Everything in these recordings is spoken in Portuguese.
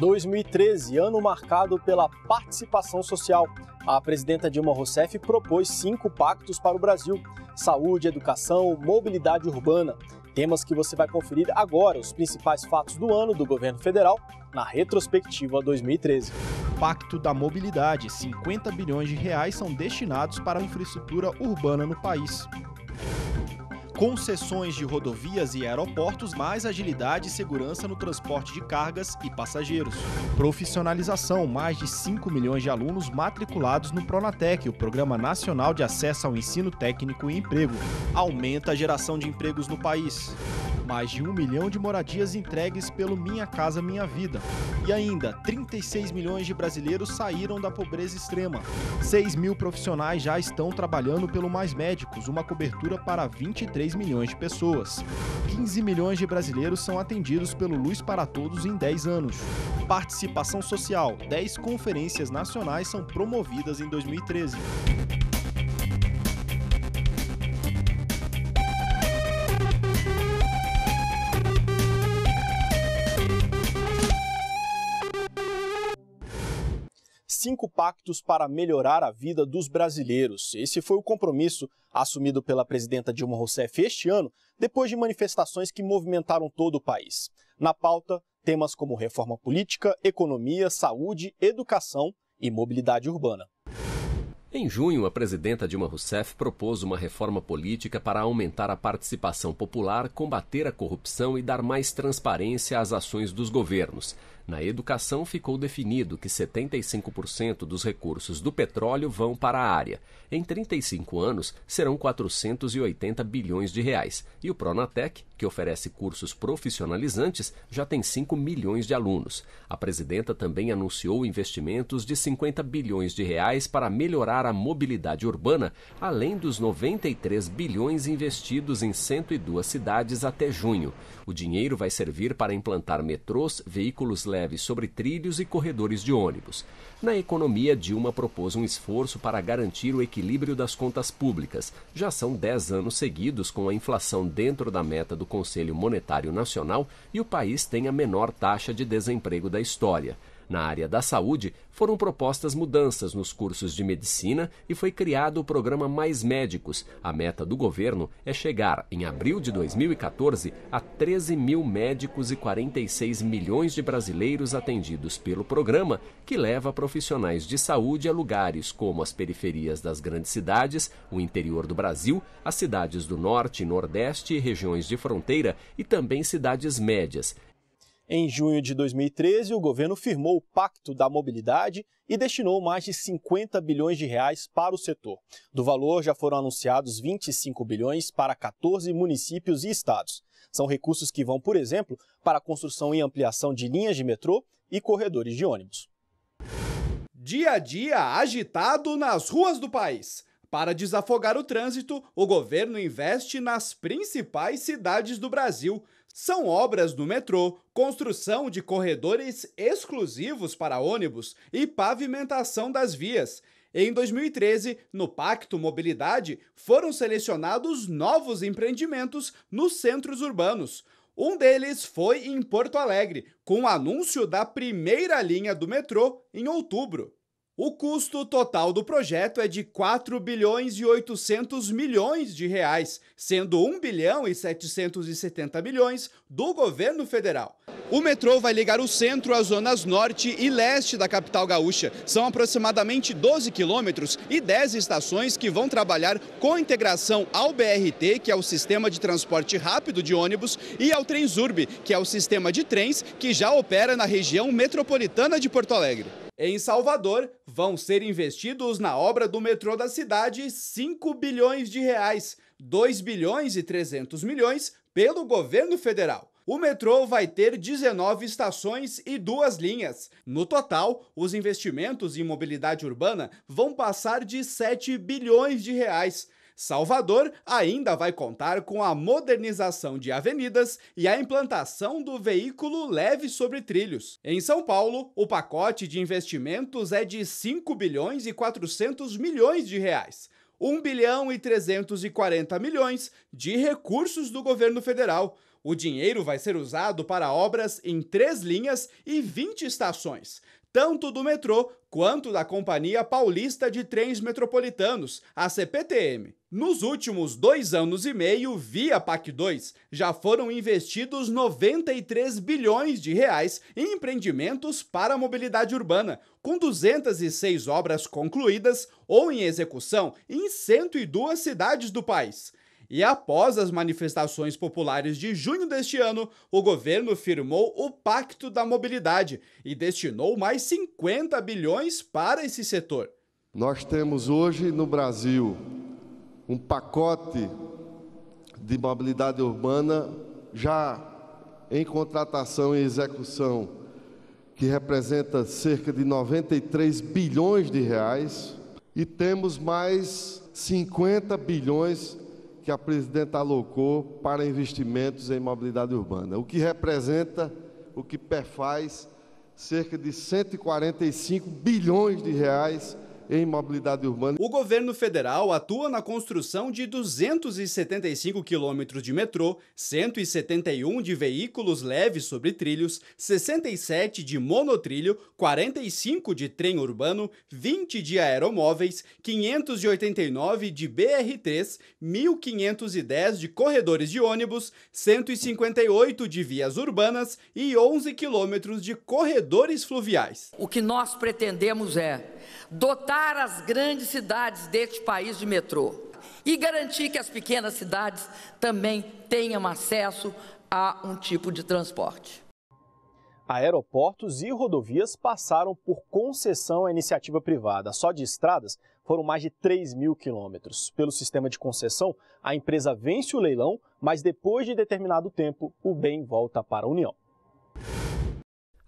2013, ano marcado pela participação social. A presidenta Dilma Rousseff propôs cinco pactos para o Brasil: saúde, educação, mobilidade urbana. Temas que você vai conferir agora, os principais fatos do ano do governo federal, na retrospectiva 2013. Pacto da Mobilidade: 50 bilhões de reais são destinados para a infraestrutura urbana no país concessões de rodovias e aeroportos, mais agilidade e segurança no transporte de cargas e passageiros. Profissionalização: mais de 5 milhões de alunos matriculados no Pronatec, o Programa Nacional de Acesso ao Ensino Técnico e Emprego. Aumenta a geração de empregos no país mais de um milhão de moradias entregues pelo Minha Casa Minha Vida. E ainda, 36 milhões de brasileiros saíram da pobreza extrema. 6 mil profissionais já estão trabalhando pelo Mais Médicos, uma cobertura para 23 milhões de pessoas. 15 milhões de brasileiros são atendidos pelo Luz para Todos em 10 anos. Participação social: 10 conferências nacionais são promovidas em 2013. cinco pactos para melhorar a vida dos brasileiros. Esse foi o compromisso assumido pela presidenta Dilma Rousseff este ano, depois de manifestações que movimentaram todo o país. Na pauta, temas como reforma política, economia, saúde, educação e mobilidade urbana. Em junho, a presidenta Dilma Rousseff propôs uma reforma política para aumentar a participação popular, combater a corrupção e dar mais transparência às ações dos governos. Na educação, ficou definido que 75% dos recursos do petróleo vão para a área. Em 35 anos, serão 480 bilhões de reais. E o Pronatec, que oferece cursos profissionalizantes, já tem 5 milhões de alunos. A presidenta também anunciou investimentos de 50 bilhões de reais para melhorar a mobilidade urbana, além dos 93 bilhões investidos em 102 cidades até junho. O dinheiro vai servir para implantar metrôs, veículos leves greve sobre trilhos e corredores de ônibus. Na economia, Dilma propôs um esforço para garantir o equilíbrio das contas públicas. Já são 10 anos seguidos com a inflação dentro da meta do Conselho Monetário Nacional e o país tem a menor taxa de desemprego da história. Na área da saúde, foram propostas mudanças nos cursos de medicina e foi criado o programa Mais Médicos. A meta do governo é chegar, em abril de 2014, a 13 mil médicos e 46 milhões de brasileiros atendidos pelo programa, que leva profissionais de saúde a lugares como as periferias das grandes cidades, o interior do Brasil, as cidades do Norte, Nordeste e regiões de fronteira e também cidades médias. Em junho de 2013, o governo firmou o Pacto da Mobilidade e destinou mais de 50 bilhões de reais para o setor. Do valor já foram anunciados 25 bilhões para 14 municípios e estados. São recursos que vão, por exemplo, para a construção e ampliação de linhas de metrô e corredores de ônibus. Dia a dia agitado nas ruas do país. Para desafogar o trânsito, o governo investe nas principais cidades do Brasil são obras no metrô, construção de corredores exclusivos para ônibus e pavimentação das vias. Em 2013, no Pacto Mobilidade, foram selecionados novos empreendimentos nos centros urbanos. Um deles foi em Porto Alegre, com o anúncio da primeira linha do metrô em outubro. O custo total do projeto é de 4 bilhões e 800 milhões de reais, sendo 1 bilhão e 770 milhões do governo federal. O metrô vai ligar o centro às zonas norte e leste da capital gaúcha. São aproximadamente 12 quilômetros e 10 estações que vão trabalhar com integração ao BRT, que é o sistema de transporte rápido de ônibus, e ao Transurb, que é o sistema de trens que já opera na região metropolitana de Porto Alegre. Em Salvador, vão ser investidos na obra do metrô da cidade 5 bilhões de reais, 2 bilhões e 300 milhões pelo governo federal. O metrô vai ter 19 estações e duas linhas. No total, os investimentos em mobilidade urbana vão passar de 7 bilhões de reais. Salvador ainda vai contar com a modernização de avenidas e a implantação do veículo leve sobre trilhos. Em São Paulo, o pacote de investimentos é de 5 bilhões e 400 milhões de reais. 1 bilhão e 340 milhões de recursos do governo federal. O dinheiro vai ser usado para obras em três linhas e 20 estações, tanto do metrô quanto da Companhia Paulista de Trens Metropolitanos, a CPTM. Nos últimos dois anos e meio, via PAC2, já foram investidos 93 bilhões de reais em empreendimentos para a mobilidade urbana, com 206 obras concluídas ou em execução em 102 cidades do país. E após as manifestações populares de junho deste ano, o governo firmou o Pacto da Mobilidade e destinou mais 50 bilhões para esse setor. Nós temos hoje no Brasil um pacote de mobilidade urbana já em contratação e execução, que representa cerca de 93 bilhões de reais, e temos mais 50 bilhões que a presidenta alocou para investimentos em mobilidade urbana, o que representa, o que perfaz cerca de 145 bilhões de reais em mobilidade urbana. O governo federal atua na construção de 275 quilômetros de metrô, 171 de veículos leves sobre trilhos, 67 de monotrilho, 45 de trem urbano, 20 de aeromóveis, 589 de BR3, 1.510 de corredores de ônibus, 158 de vias urbanas e 11 quilômetros de corredores fluviais. O que nós pretendemos é dotar as grandes cidades deste país de metrô e garantir que as pequenas cidades também tenham acesso a um tipo de transporte. Aeroportos e rodovias passaram por concessão à iniciativa privada. Só de estradas foram mais de 3 mil quilômetros. Pelo sistema de concessão, a empresa vence o leilão, mas depois de determinado tempo, o bem volta para a União.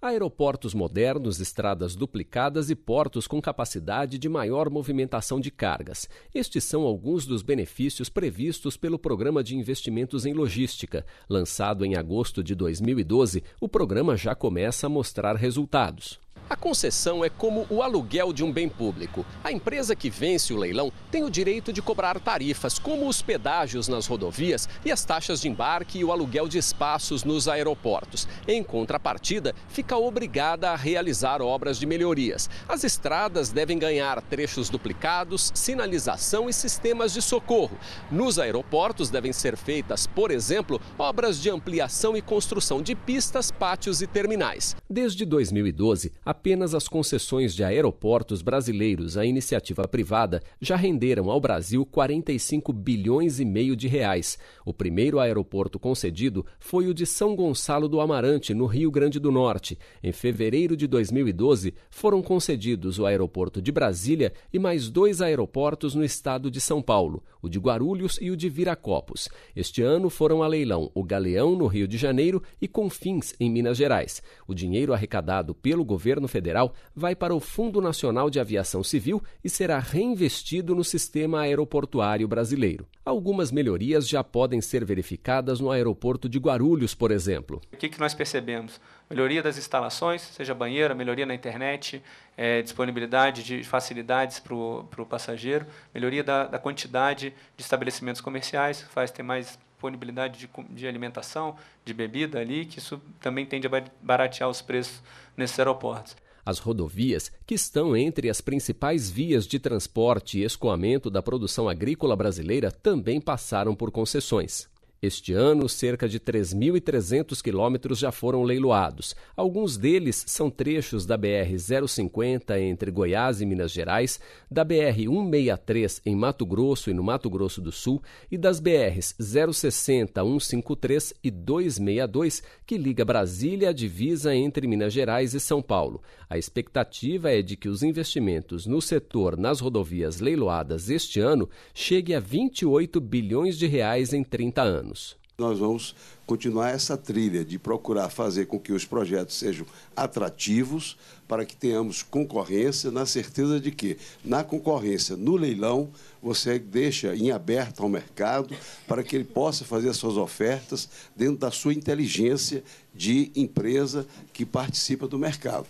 Aeroportos modernos, estradas duplicadas e portos com capacidade de maior movimentação de cargas. Estes são alguns dos benefícios previstos pelo Programa de Investimentos em Logística. Lançado em agosto de 2012, o programa já começa a mostrar resultados. A concessão é como o aluguel de um bem público. A empresa que vence o leilão tem o direito de cobrar tarifas, como os pedágios nas rodovias e as taxas de embarque e o aluguel de espaços nos aeroportos. Em contrapartida, fica obrigada a realizar obras de melhorias. As estradas devem ganhar trechos duplicados, sinalização e sistemas de socorro. Nos aeroportos devem ser feitas, por exemplo, obras de ampliação e construção de pistas, pátios e terminais. Desde 2012, a Apenas as concessões de aeroportos brasileiros à iniciativa privada já renderam ao Brasil 45 bilhões e meio de reais. O primeiro aeroporto concedido foi o de São Gonçalo do Amarante, no Rio Grande do Norte. Em fevereiro de 2012, foram concedidos o aeroporto de Brasília e mais dois aeroportos no estado de São Paulo, o de Guarulhos e o de Viracopos. Este ano foram a leilão o Galeão, no Rio de Janeiro, e Confins, em Minas Gerais. O dinheiro arrecadado pelo governo federal vai para o Fundo Nacional de Aviação Civil e será reinvestido no sistema aeroportuário brasileiro. Algumas melhorias já podem ser verificadas no aeroporto de Guarulhos, por exemplo. O que, nós percebemos? Melhoria das instalações, seja banheira, melhoria na internet, é, disponibilidade de facilidades para o passageiro, melhoria da, da quantidade de estabelecimentos comerciais, faz ter mais disponibilidade de, de, alimentação, de bebida ali, que isso também tende a baratear os preços nesses aeroportos. As rodovias, que estão entre as principais vias de transporte e escoamento da produção agrícola brasileira, também passaram por concessões. Este ano, cerca de 3.300 quilômetros já foram leiloados. Alguns deles são trechos da BR-050 entre Goiás e Minas Gerais, da BR-163 em Mato Grosso e no Mato Grosso do Sul e das BRs 060, 153 e 262, que liga Brasília à divisa entre Minas Gerais e São Paulo. A expectativa é de que os investimentos no setor nas rodovias leiloadas este ano cheguem a 28 bilhões de reais em 30 anos anos. Nós vamos continuar essa trilha de procurar fazer com que os projetos sejam atrativos para que tenhamos concorrência, na certeza de que, na concorrência, no leilão, você deixa em aberto ao mercado para que ele possa fazer as suas ofertas dentro da sua inteligência de empresa que participa do mercado.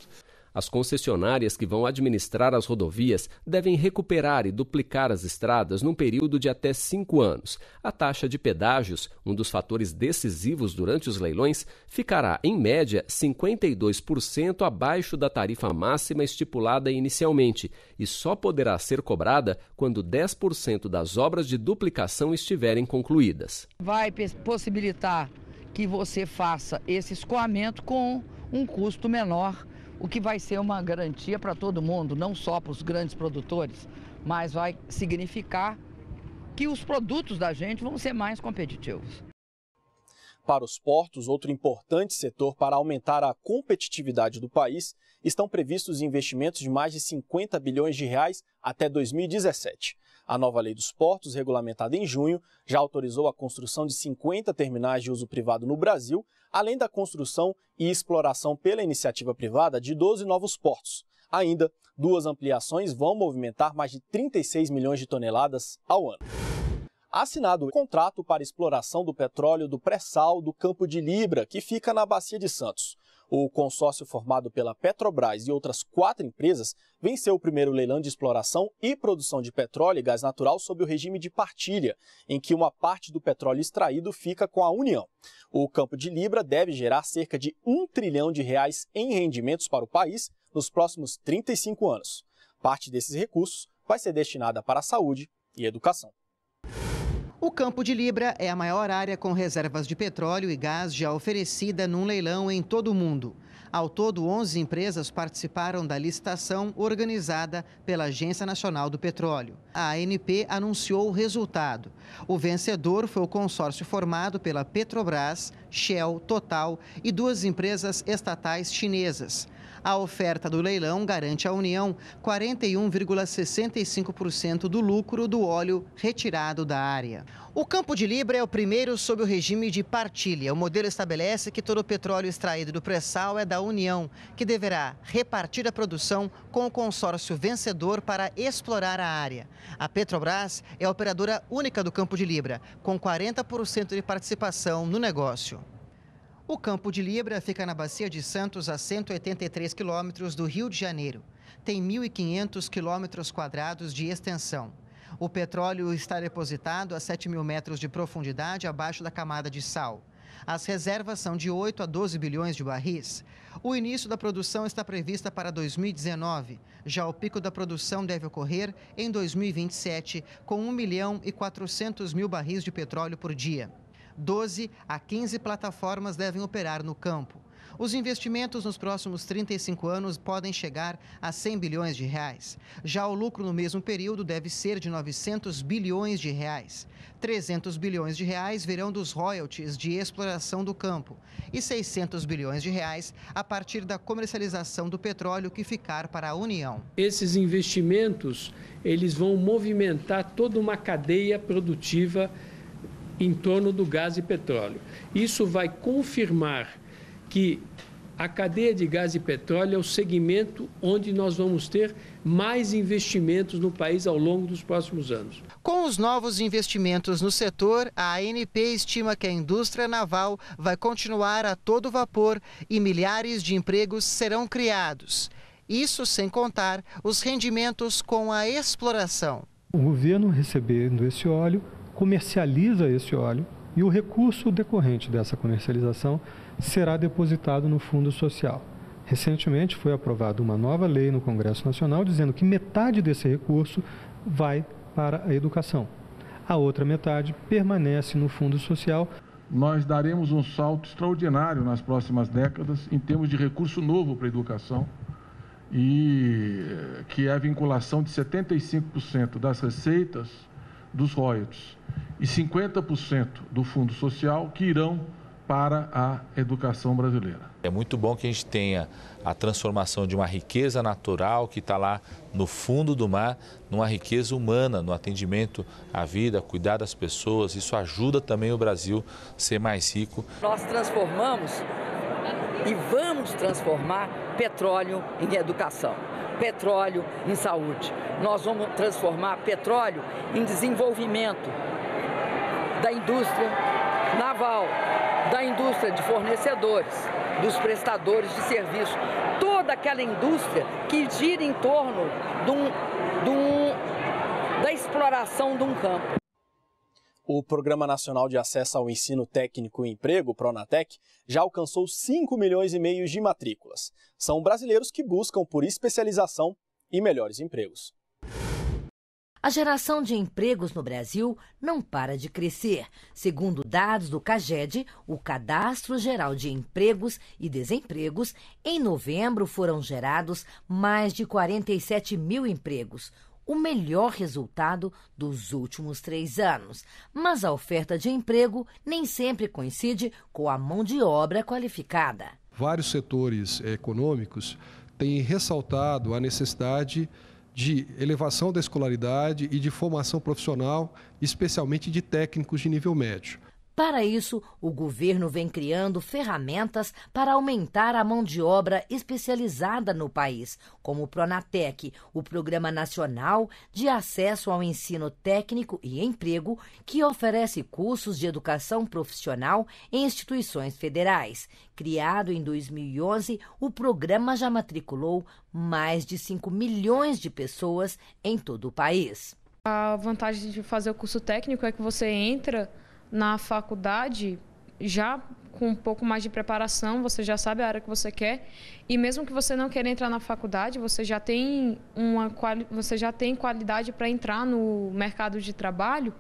As concessionárias que vão administrar as rodovias devem recuperar e duplicar as estradas num período de até cinco anos. A taxa de pedágios, um dos fatores decisivos durante os leilões, ficará, em média, 52% abaixo da tarifa máxima estipulada inicialmente e só poderá ser cobrada quando 10% das obras de duplicação estiverem concluídas. Vai possibilitar que você faça esse escoamento com um custo menor o que vai ser uma garantia para todo mundo, não só para os grandes produtores, mas vai significar que os produtos da gente vão ser mais competitivos. Para os portos, outro importante setor para aumentar a competitividade do país, estão previstos investimentos de mais de 50 bilhões de reais até 2017. A nova lei dos portos, regulamentada em junho, já autorizou a construção de 50 terminais de uso privado no Brasil, além da construção e exploração pela iniciativa privada de 12 novos portos. Ainda, duas ampliações vão movimentar mais de 36 milhões de toneladas ao ano. Assinado o contrato para exploração do petróleo do pré-sal do campo de Libra, que fica na Bacia de Santos. O consórcio formado pela Petrobras e outras quatro empresas venceu o primeiro leilão de exploração e produção de petróleo e gás natural sob o regime de partilha, em que uma parte do petróleo extraído fica com a União. O campo de Libra deve gerar cerca de um trilhão de reais em rendimentos para o país nos próximos 35 anos. Parte desses recursos vai ser destinada para a saúde e educação. O Campo de Libra é a maior área com reservas de petróleo e gás já oferecida num leilão em todo o mundo. Ao todo, 11 empresas participaram da licitação organizada pela Agência Nacional do Petróleo. A ANP anunciou o resultado. O vencedor foi o consórcio formado pela Petrobras, Shell, Total e duas empresas estatais chinesas. A oferta do leilão garante à União 41,65% do lucro do óleo retirado da área. O campo de Libra é o primeiro sob o regime de partilha. O modelo estabelece que todo o petróleo extraído do pré-sal é da União, que deverá repartir a produção com o consórcio vencedor para explorar a área. A Petrobras é a operadora única do campo de Libra, com 40% de participação no negócio. O Campo de Libra fica na Bacia de Santos, a 183 quilômetros do Rio de Janeiro. Tem 1.500 quilômetros quadrados de extensão. O petróleo está depositado a 7 mil metros de profundidade abaixo da camada de sal. As reservas são de 8 a 12 bilhões de barris. O início da produção está prevista para 2019. Já o pico da produção deve ocorrer em 2027, com 1 milhão e 400 mil barris de petróleo por dia. 12 a 15 plataformas devem operar no campo. Os investimentos nos próximos 35 anos podem chegar a 100 bilhões de reais. Já o lucro no mesmo período deve ser de 900 bilhões de reais. 300 bilhões de reais virão dos royalties de exploração do campo e 600 bilhões de reais a partir da comercialização do petróleo que ficar para a União. Esses investimentos, eles vão movimentar toda uma cadeia produtiva em torno do gás e petróleo. Isso vai confirmar que a cadeia de gás e petróleo é o segmento onde nós vamos ter mais investimentos no país ao longo dos próximos anos. Com os novos investimentos no setor, a ANP estima que a indústria naval vai continuar a todo vapor e milhares de empregos serão criados. Isso sem contar os rendimentos com a exploração. O governo recebendo esse óleo comercializa esse óleo e o recurso decorrente dessa comercialização será depositado no Fundo Social. Recentemente foi aprovada uma nova lei no Congresso Nacional dizendo que metade desse recurso vai para a educação. A outra metade permanece no Fundo Social. Nós daremos um salto extraordinário nas próximas décadas em termos de recurso novo para a educação, e eh, que é a vinculação de 75% das receitas dos royalties e 50% do fundo social que irão para a educação brasileira. É muito bom que a gente tenha a transformação de uma riqueza natural que está lá no fundo do mar, numa riqueza humana, no atendimento à vida, cuidar das pessoas. Isso ajuda também o Brasil a ser mais rico. Nós transformamos e vamos transformar petróleo em educação, petróleo em saúde. Nós vamos transformar petróleo em desenvolvimento da indústria naval, da indústria de fornecedores dos prestadores de serviço, toda aquela indústria que gira em torno de um, de um, da exploração de um campo. O Programa Nacional de Acesso ao Ensino Técnico e Emprego, Pronatec, já alcançou 5 milhões e meio de matrículas. São brasileiros que buscam por especialização e melhores empregos. A geração de empregos no Brasil não para de crescer, segundo dados do CAGED, o Cadastro Geral de Empregos e Desempregos. Em novembro foram gerados mais de 47 mil empregos, o melhor resultado dos últimos três anos. Mas a oferta de emprego nem sempre coincide com a mão de obra qualificada. Vários setores eh, econômicos têm ressaltado a necessidade de de elevação da escolaridade e de formação profissional, especialmente de técnicos de nível médio. Para isso, o governo vem criando ferramentas para aumentar a mão de obra especializada no país, como o Pronatec, o Programa Nacional de Acesso ao Ensino Técnico e Emprego, que oferece cursos de educação profissional em instituições federais. Criado em 2011, o programa já matriculou mais de 5 milhões de pessoas em todo o país. A vantagem de fazer o curso técnico é que você entra na faculdade, já com um pouco mais de preparação, você já sabe a área que você quer. E mesmo que você não queira entrar na faculdade, você já tem, uma, você já tem qualidade para entrar no mercado de trabalho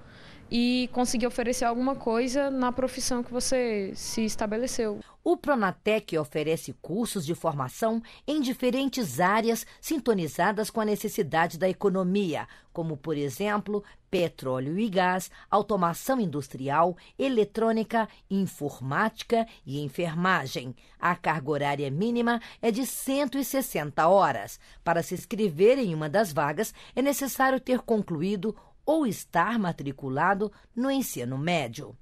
e conseguir oferecer alguma coisa na profissão que você se estabeleceu. O Pronatec oferece cursos de formação em diferentes áreas sintonizadas com a necessidade da economia, como, por exemplo, petróleo e gás, automação industrial, eletrônica, informática e enfermagem. A carga horária mínima é de 160 horas. Para se inscrever em uma das vagas, é necessário ter concluído ou estar matriculado no ensino médio.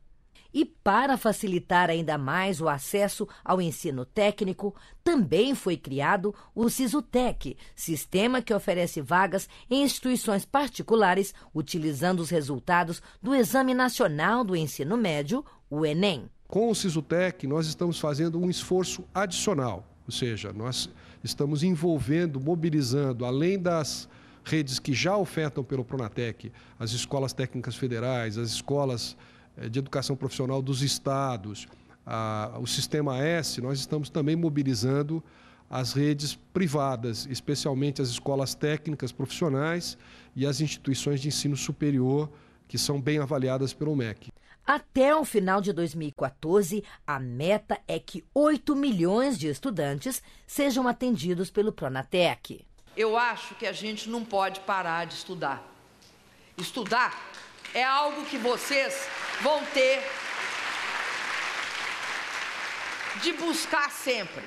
E para facilitar ainda mais o acesso ao ensino técnico, também foi criado o SISUTEC, sistema que oferece vagas em instituições particulares utilizando os resultados do Exame Nacional do Ensino Médio, o ENEM. Com o SISUTEC, nós estamos fazendo um esforço adicional, ou seja, nós estamos envolvendo, mobilizando, além das redes que já ofertam pelo Pronatec, as escolas técnicas federais, as escolas eh, de Educação Profissional dos Estados, a, o Sistema S, nós estamos também mobilizando as redes privadas, especialmente as escolas técnicas profissionais e as instituições de ensino superior que são bem avaliadas pelo MEC. Até o final de 2014, a meta é que 8 milhões de estudantes sejam atendidos pelo Pronatec. Eu acho que a gente não pode parar de estudar. Estudar é algo que vocês vão ter de buscar sempre.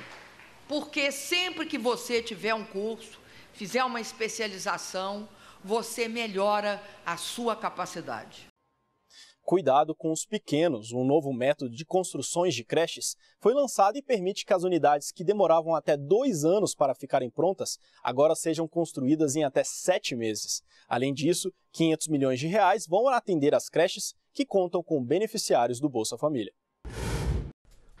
Porque sempre que você tiver um curso, fizer uma especialização, você melhora a sua capacidade. Cuidado com os pequenos, um novo método de construções de creches foi lançado e permite que as unidades que demoravam até dois anos para ficarem prontas agora sejam construídas em até sete meses. Além disso, 500 milhões de reais vão atender as creches que contam com beneficiários do Bolsa Família.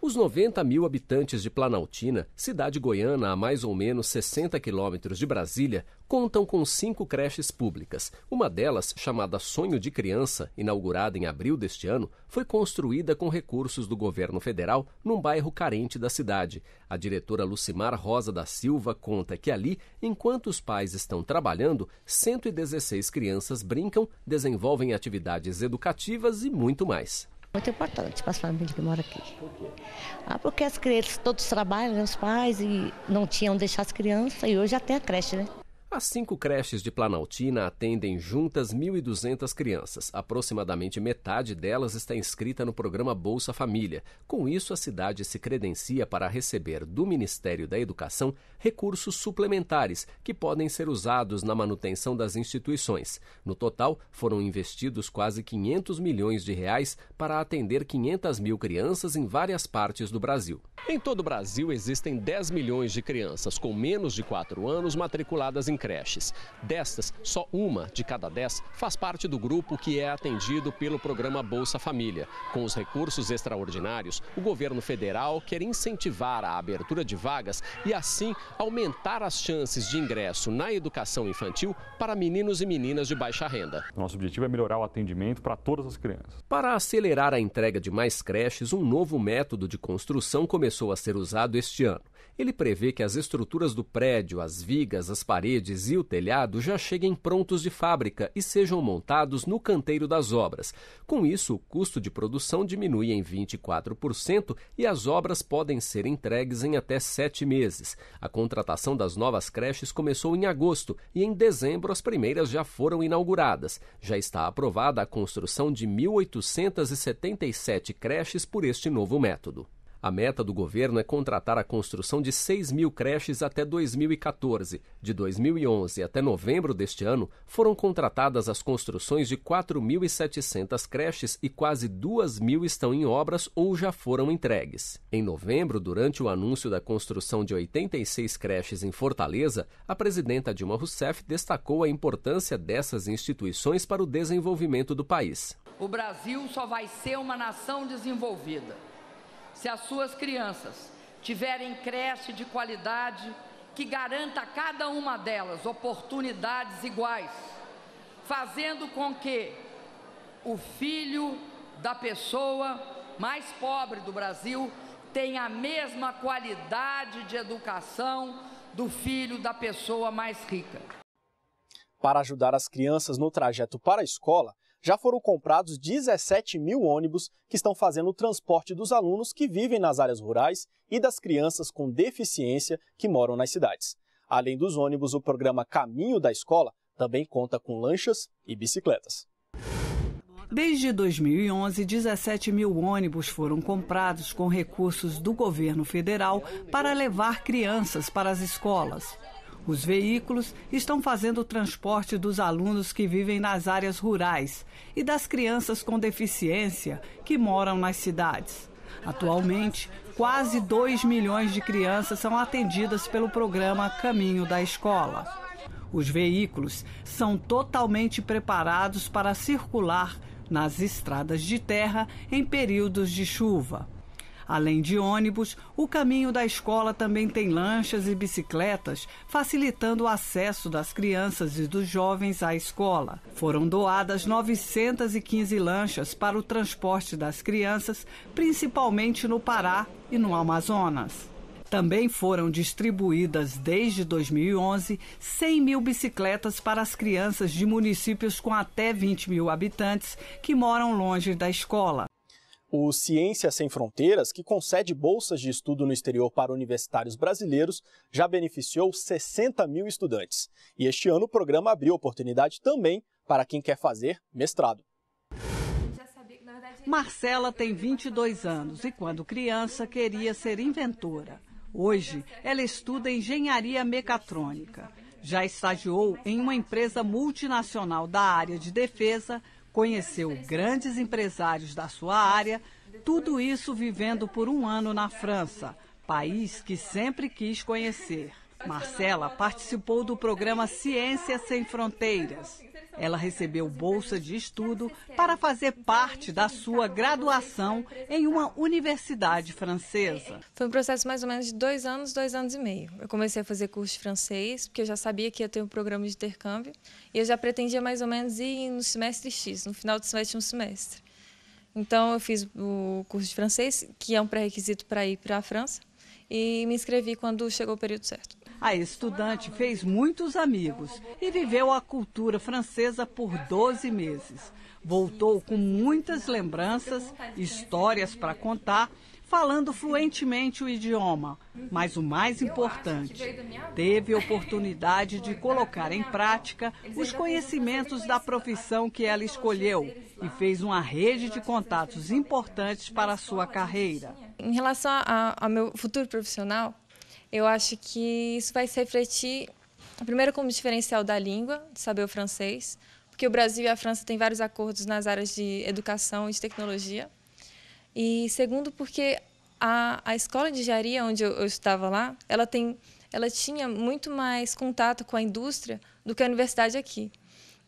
Os 90 mil habitantes de Planaltina, cidade goiana a mais ou menos 60 quilômetros de Brasília, contam com cinco creches públicas. Uma delas, chamada Sonho de Criança, inaugurada em abril deste ano, foi construída com recursos do governo federal num bairro carente da cidade. A diretora Lucimar Rosa da Silva conta que ali, enquanto os pais estão trabalhando, 116 crianças brincam, desenvolvem atividades educativas e muito mais. Muito importante para as famílias que moram aqui. Por quê? Ah, porque as crianças todos trabalham, né, os pais, e não tinham onde deixar as crianças, e hoje já tem a creche, né? As cinco creches de Planaltina atendem juntas 1.200 crianças. Aproximadamente metade delas está inscrita no programa Bolsa Família. Com isso, a cidade se credencia para receber do Ministério da Educação recursos suplementares que podem ser usados na manutenção das instituições. No total, foram investidos quase 500 milhões de reais para atender 500 mil crianças em várias partes do Brasil. Em todo o Brasil, existem 10 milhões de crianças com menos de 4 anos matriculadas em creches. Destas, só uma de cada dez faz parte do grupo que é atendido pelo programa Bolsa Família. Com os recursos extraordinários, o governo federal quer incentivar a abertura de vagas e, assim, aumentar as chances de ingresso na educação infantil para meninos e meninas de baixa renda. Nosso objetivo é melhorar o atendimento para todas as crianças. Para acelerar a entrega de mais creches, um novo método de construção começou a ser usado este ano. Ele prevê que as estruturas do prédio, as vigas, as paredes e o telhado já cheguem prontos de fábrica e sejam montados no canteiro das obras. Com isso, o custo de produção diminui em 24% e as obras podem ser entregues em até sete meses. A contratação das novas creches começou em agosto e em dezembro as primeiras já foram inauguradas. Já está aprovada a construção de 1.877 creches por este novo método. A meta do governo é contratar a construção de 6 mil creches até 2014. De 2011 até novembro deste ano, foram contratadas as construções de 4.700 creches e quase 2 mil estão em obras ou já foram entregues. Em novembro, durante o anúncio da construção de 86 creches em Fortaleza, a presidenta Dilma Rousseff destacou a importância dessas instituições para o desenvolvimento do país. O Brasil só vai ser uma nação desenvolvida se as suas crianças tiverem creche de qualidade que garanta a cada uma delas oportunidades iguais, fazendo com que o filho da pessoa mais pobre do Brasil tenha a mesma qualidade de educação do filho da pessoa mais rica. Para ajudar as crianças no trajeto para a escola, já foram comprados 17 mil ônibus que estão fazendo o transporte dos alunos que vivem nas áreas rurais e das crianças com deficiência que moram nas cidades. Além dos ônibus, o programa Caminho da Escola também conta com lanchas e bicicletas. Desde 2011, 17 mil ônibus foram comprados com recursos do governo federal para levar crianças para as escolas. Os veículos estão fazendo o transporte dos alunos que vivem nas áreas rurais e das crianças com deficiência que moram nas cidades. Atualmente, quase 2 milhões de crianças são atendidas pelo programa Caminho da Escola. Os veículos são totalmente preparados para circular nas estradas de terra em períodos de chuva. Além de ônibus, o caminho da escola também tem lanchas e bicicletas, facilitando o acesso das crianças e dos jovens à escola. Foram doadas 915 lanchas para o transporte das crianças, principalmente no Pará e no Amazonas. Também foram distribuídas desde 2011 100 mil bicicletas para as crianças de municípios com até 20 mil habitantes que moram longe da escola o Ciência Sem Fronteiras, que concede bolsas de estudo no exterior para universitários brasileiros, já beneficiou 60 mil estudantes. E este ano o programa abriu oportunidade também para quem quer fazer mestrado. Marcela tem 22 anos e, quando criança, queria ser inventora. Hoje, ela estuda engenharia mecatrônica. Já estagiou em uma empresa multinacional da área de defesa Conheceu grandes empresários da sua área, tudo isso vivendo por um ano na França, país que sempre quis conhecer. Marcela participou do programa Ciência Sem Fronteiras. Ela recebeu bolsa de estudo para fazer parte da sua graduação em uma universidade francesa. Foi um processo mais ou menos de dois anos, dois anos e meio. Eu comecei a fazer curso de francês, porque eu já sabia que ia ter um programa de intercâmbio, e eu já pretendia mais ou menos ir no semestre X, no final do semestre um semestre. Então, eu fiz o curso de francês, que é um pré-requisito para ir para a França, e me inscrevi quando chegou o período certo. A estudante fez muitos amigos e viveu a cultura francesa por 12 meses. Voltou com muitas lembranças, histórias para contar, falando fluentemente o idioma. Mas o mais importante, teve oportunidade de colocar em prática os conhecimentos da profissão que ela escolheu e fez uma rede de contatos importantes para a sua carreira. Em relação ao meu futuro profissional, eu acho que isso vai se refletir, primeiro, como diferencial da língua, de saber o francês, porque o Brasil e a França têm vários acordos nas áreas de educação e de tecnologia. E segundo, porque a, a escola de engenharia onde eu, eu estava lá, ela tem ela tinha muito mais contato com a indústria do que a universidade aqui.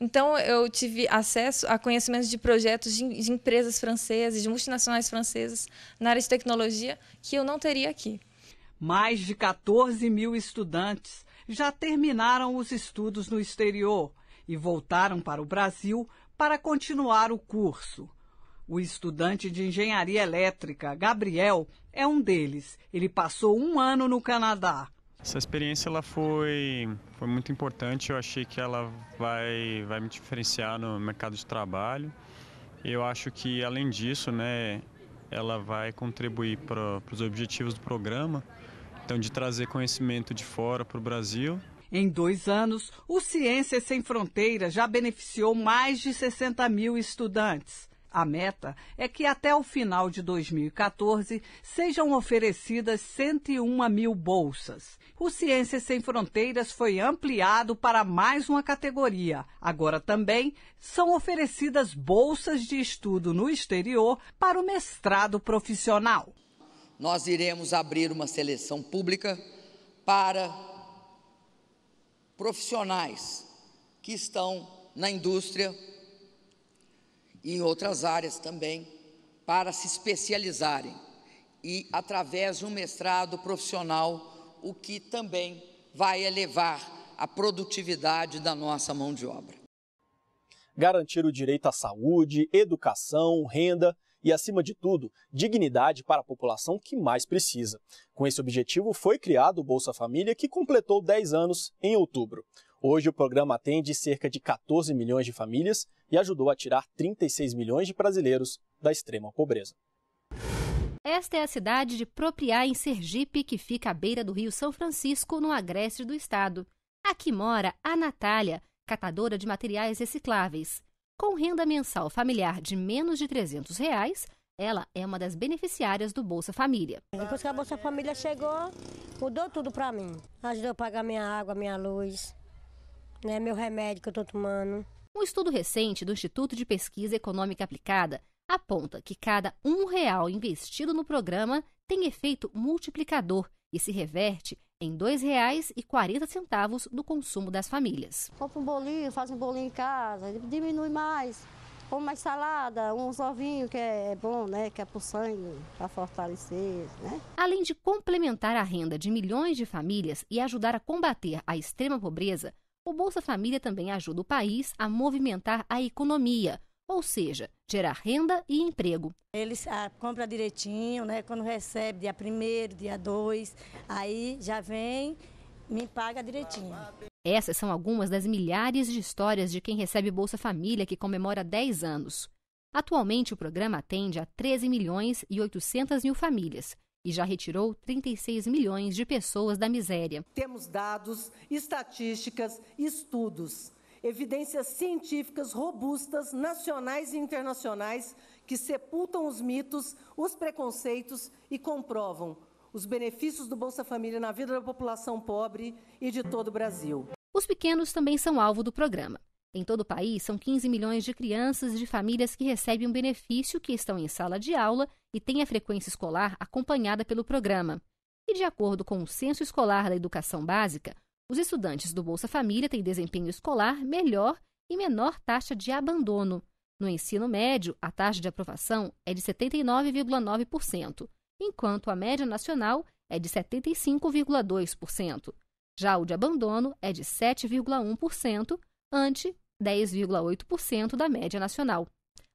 Então, eu tive acesso a conhecimentos de projetos de, de empresas francesas, de multinacionais francesas na área de tecnologia, que eu não teria aqui. Mais de 14 mil estudantes já terminaram os estudos no exterior e voltaram para o Brasil para continuar o curso. O estudante de engenharia elétrica, Gabriel, é um deles. Ele passou um ano no Canadá. Essa experiência ela foi, foi muito importante. Eu achei que ela vai, vai me diferenciar no mercado de trabalho. Eu acho que, além disso, né, ela vai contribuir para os objetivos do programa então, de trazer conhecimento de fora para o Brasil. Em dois anos, o Ciências Sem Fronteiras já beneficiou mais de 60 mil estudantes. A meta é que até o final de 2014 sejam oferecidas 101 mil bolsas. O Ciências Sem Fronteiras foi ampliado para mais uma categoria. Agora também são oferecidas bolsas de estudo no exterior para o mestrado profissional nós iremos abrir uma seleção pública para profissionais que estão na indústria e em outras áreas também, para se especializarem e, através de um mestrado profissional, o que também vai elevar a produtividade da nossa mão de obra. Garantir o direito à saúde, educação, renda e, acima de tudo, dignidade para a população que mais precisa. Com esse objetivo, foi criado o Bolsa Família, que completou 10 anos em outubro. Hoje, o programa atende cerca de 14 milhões de famílias e ajudou a tirar 36 milhões de brasileiros da extrema pobreza. Esta é a cidade de Propriá, em Sergipe, que fica à beira do Rio São Francisco, no agreste do estado. Aqui mora a Natália, catadora de materiais recicláveis. Com renda mensal familiar de menos de R$ 300, reais, ela é uma das beneficiárias do Bolsa Família. Depois que a Bolsa Família chegou, mudou tudo para mim. Ajudou a pagar minha água, minha luz, né, meu remédio que eu estou tomando. Um estudo recente do Instituto de Pesquisa Econômica Aplicada aponta que cada um real investido no programa tem efeito multiplicador e se reverte em R$ 2,40 do consumo das famílias. Compra um bolinho, faz um bolinho em casa, diminui mais. Põe mais salada, uns ovinhos que é bom, né? Que é pro sangue, para fortalecer, né? Além de complementar a renda de milhões de famílias e ajudar a combater a extrema pobreza, o Bolsa Família também ajuda o país a movimentar a economia, ou seja, gerar renda e emprego. Eles ah, compram direitinho, né? Quando recebe dia 1 dia 2, aí já vem, me paga direitinho. Essas são algumas das milhares de histórias de quem recebe Bolsa Família que comemora 10 anos. Atualmente, o programa atende a 13 milhões e 800 mil famílias e já retirou 36 milhões de pessoas da miséria. Temos dados, estatísticas, estudos evidências científicas robustas, nacionais e internacionais, que sepultam os mitos, os preconceitos e comprovam os benefícios do Bolsa Família na vida da população pobre e de todo o Brasil. Os pequenos também são alvo do programa. Em todo o país, são 15 milhões de crianças e de famílias que recebem um benefício que estão em sala de aula e têm a frequência escolar acompanhada pelo programa. E de acordo com o Censo Escolar da Educação Básica, os estudantes do Bolsa Família têm desempenho escolar melhor e menor taxa de abandono. No ensino médio, a taxa de aprovação é de 79,9%, enquanto a média nacional é de 75,2%. Já o de abandono é de 7,1%, ante 10,8% da média nacional.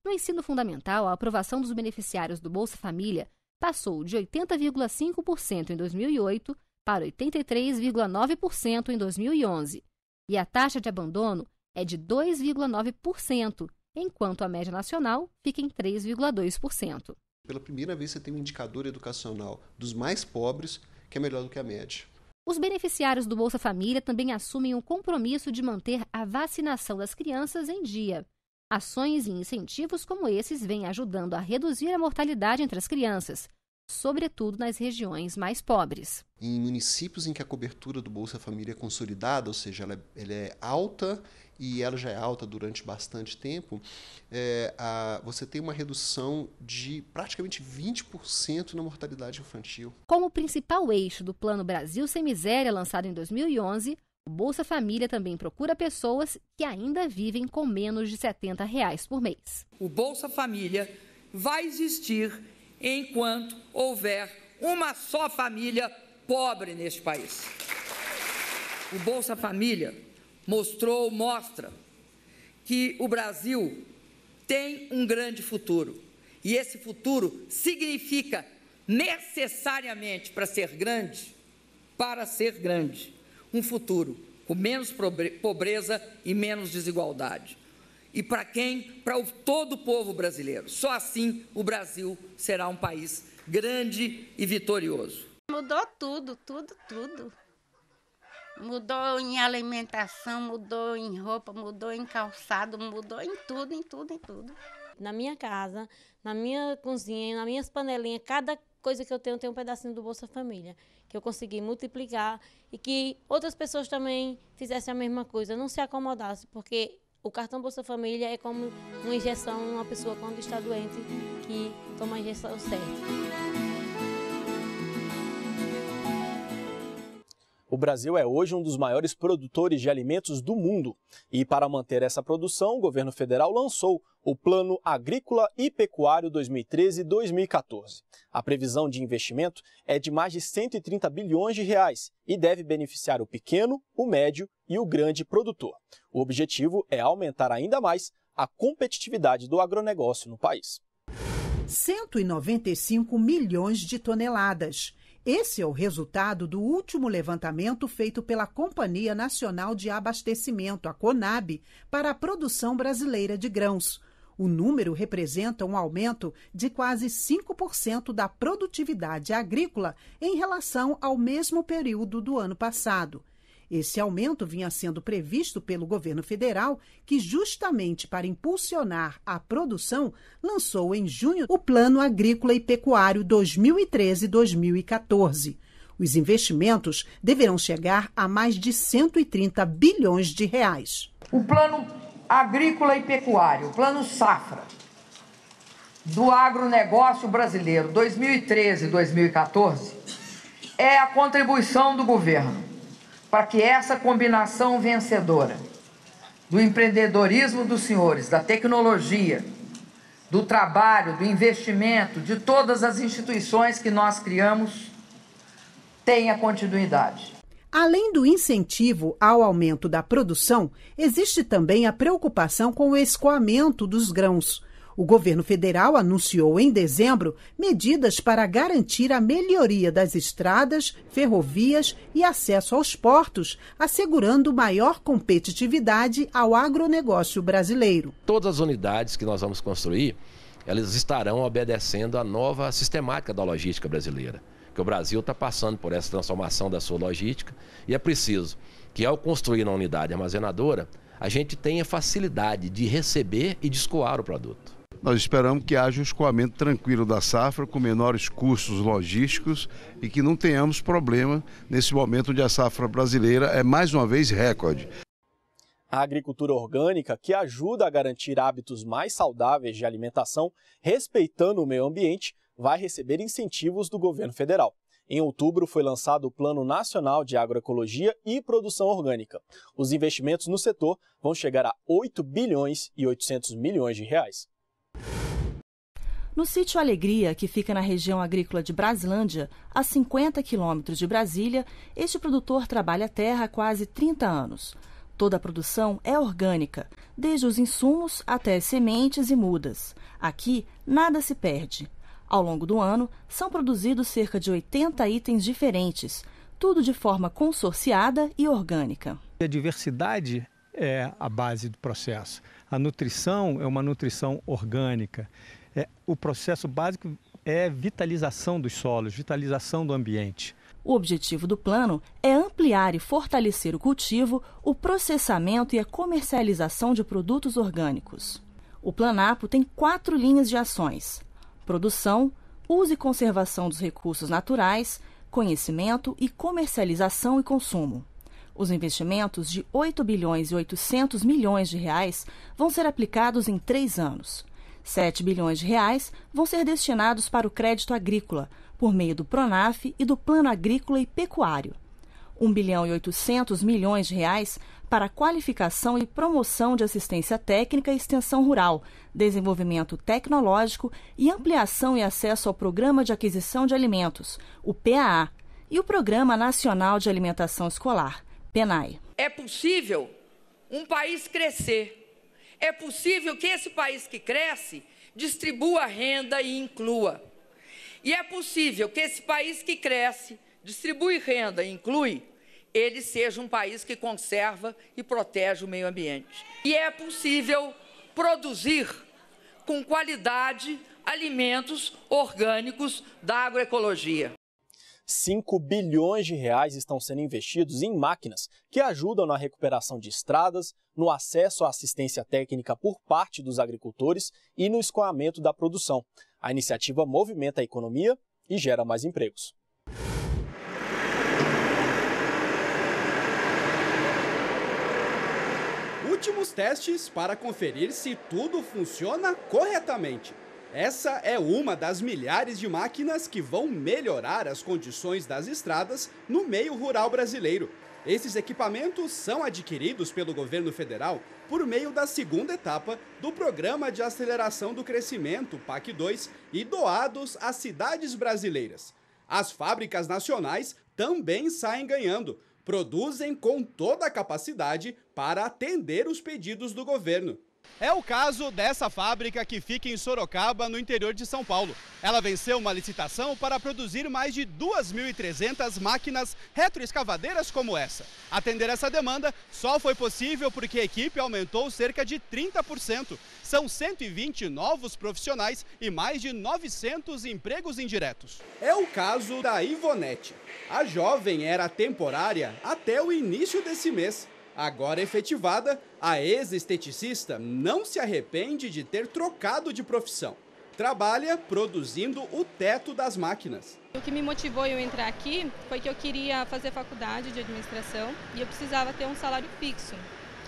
No ensino fundamental, a aprovação dos beneficiários do Bolsa Família passou de 80,5% em 2008 para 83,9% em 2011, e a taxa de abandono é de 2,9%, enquanto a média nacional fica em 3,2%. Pela primeira vez, você tem um indicador educacional dos mais pobres que é melhor do que a média. Os beneficiários do Bolsa Família também assumem o compromisso de manter a vacinação das crianças em dia. Ações e incentivos como esses vêm ajudando a reduzir a mortalidade entre as crianças, sobretudo nas regiões mais pobres. Em municípios em que a cobertura do Bolsa Família é consolidada, ou seja, ela, é, ela é alta e ela já é alta durante bastante tempo, é, a, você tem uma redução de praticamente 20% na mortalidade infantil. Como principal eixo do Plano Brasil Sem Miséria, lançado em 2011, o Bolsa Família também procura pessoas que ainda vivem com menos de R$ 70 reais por mês. O Bolsa Família vai existir enquanto houver uma só família pobre neste país. O Bolsa Família mostrou, mostra, que o Brasil tem um grande futuro. E esse futuro significa necessariamente para ser grande, para ser grande, um futuro com menos pobreza e menos desigualdade. E para quem? Para todo o povo brasileiro. Só assim o Brasil será um país grande e vitorioso. Mudou tudo, tudo, tudo. Mudou em alimentação, mudou em roupa, mudou em calçado, mudou em tudo, em tudo, em tudo. Na minha casa, na minha cozinha, nas minhas panelinhas, cada coisa que eu tenho tem um pedacinho do Bolsa Família, que eu consegui multiplicar e que outras pessoas também fizessem a mesma coisa, não se acomodassem, porque o cartão Bolsa Família é como uma injeção uma pessoa quando está doente que toma a injeção certa. O Brasil é hoje um dos maiores produtores de alimentos do mundo. E para manter essa produção, o governo federal lançou o Plano Agrícola e Pecuário 2013-2014. A previsão de investimento é de mais de 130 bilhões de reais e deve beneficiar o pequeno, o médio e o grande produtor. O objetivo é aumentar ainda mais a competitividade do agronegócio no país. 195 milhões de toneladas. Esse é o resultado do último levantamento feito pela Companhia Nacional de Abastecimento, a CONAB, para a produção brasileira de grãos. O número representa um aumento de quase 5% da produtividade agrícola em relação ao mesmo período do ano passado. Esse aumento vinha sendo previsto pelo governo federal, que, justamente para impulsionar a produção, lançou em junho o Plano Agrícola e Pecuário 2013-2014. Os investimentos deverão chegar a mais de 130 bilhões de reais. O Plano Agrícola e Pecuário, o Plano Safra, do agronegócio brasileiro 2013-2014 é a contribuição do governo para que essa combinação vencedora do empreendedorismo dos senhores, da tecnologia, do trabalho, do investimento, de todas as instituições que nós criamos, tenha continuidade. Além do incentivo ao aumento da produção, existe também a preocupação com o escoamento dos grãos o governo federal anunciou em dezembro medidas para garantir a melhoria das estradas, ferrovias e acesso aos portos, assegurando maior competitividade ao agronegócio brasileiro. Todas as unidades que nós vamos construir, elas estarão obedecendo à nova sistemática da logística brasileira, que o Brasil está passando por essa transformação da sua logística e é preciso que ao construir uma unidade armazenadora, a gente tenha facilidade de receber e de escoar o produto. Nós esperamos que haja um escoamento tranquilo da safra, com menores custos logísticos e que não tenhamos problema nesse momento onde a safra brasileira é mais uma vez recorde. A agricultura orgânica, que ajuda a garantir hábitos mais saudáveis de alimentação, respeitando o meio ambiente, vai receber incentivos do governo federal. Em outubro foi lançado o Plano Nacional de Agroecologia e Produção Orgânica. Os investimentos no setor vão chegar a 8 bilhões e 800 milhões de reais. No sítio Alegria, que fica na região agrícola de Braslândia, a 50 quilômetros de Brasília, este produtor trabalha a terra há quase 30 anos. Toda a produção é orgânica, desde os insumos até as sementes e mudas. Aqui, nada se perde. Ao longo do ano, são produzidos cerca de 80 itens diferentes, tudo de forma consorciada e orgânica. A diversidade é a base do processo. A nutrição é uma nutrição orgânica é, o processo básico é vitalização dos solos, vitalização do ambiente. O objetivo do plano é ampliar e fortalecer o cultivo, o processamento e a comercialização de produtos orgânicos. O Planapo tem quatro linhas de ações: produção, uso e conservação dos recursos naturais, conhecimento e comercialização e consumo. Os investimentos de 8 bilhões e 800 milhões de reais vão ser aplicados em três anos. 7 bilhões de reais vão ser destinados para o crédito agrícola, por meio do Pronaf e do Plano Agrícola e Pecuário. 1 bilhão e 800 milhões de reais para qualificação e promoção de assistência técnica e extensão rural, desenvolvimento tecnológico e ampliação e acesso ao Programa de Aquisição de Alimentos, o PAA, e o Programa Nacional de Alimentação Escolar, PENAI. É possível um país crescer é possível que esse país que cresce distribua renda e inclua. E é possível que esse país que cresce, distribui renda e inclui, ele seja um país que conserva e protege o meio ambiente. E é possível produzir com qualidade alimentos orgânicos da agroecologia. 5 bilhões de reais estão sendo investidos em máquinas que ajudam na recuperação de estradas, no acesso à assistência técnica por parte dos agricultores e no escoamento da produção. A iniciativa movimenta a economia e gera mais empregos. Últimos testes para conferir se tudo funciona corretamente. Essa é uma das milhares de máquinas que vão melhorar as condições das estradas no meio rural brasileiro. Esses equipamentos são adquiridos pelo governo federal por meio da segunda etapa do Programa de Aceleração do Crescimento, PAC 2, e doados às cidades brasileiras. As fábricas nacionais também saem ganhando, produzem com toda a capacidade para atender os pedidos do governo. É o caso dessa fábrica que fica em Sorocaba, no interior de São Paulo. Ela venceu uma licitação para produzir mais de 2.300 máquinas retroescavadeiras como essa. Atender essa demanda só foi possível porque a equipe aumentou cerca de 30%. São 120 novos profissionais e mais de 900 empregos indiretos. É o caso da Ivonete. A jovem era temporária até o início desse mês. Agora efetivada, a ex-esteticista não se arrepende de ter trocado de profissão. Trabalha produzindo o teto das máquinas. O que me motivou eu entrar aqui foi que eu queria fazer faculdade de administração e eu precisava ter um salário fixo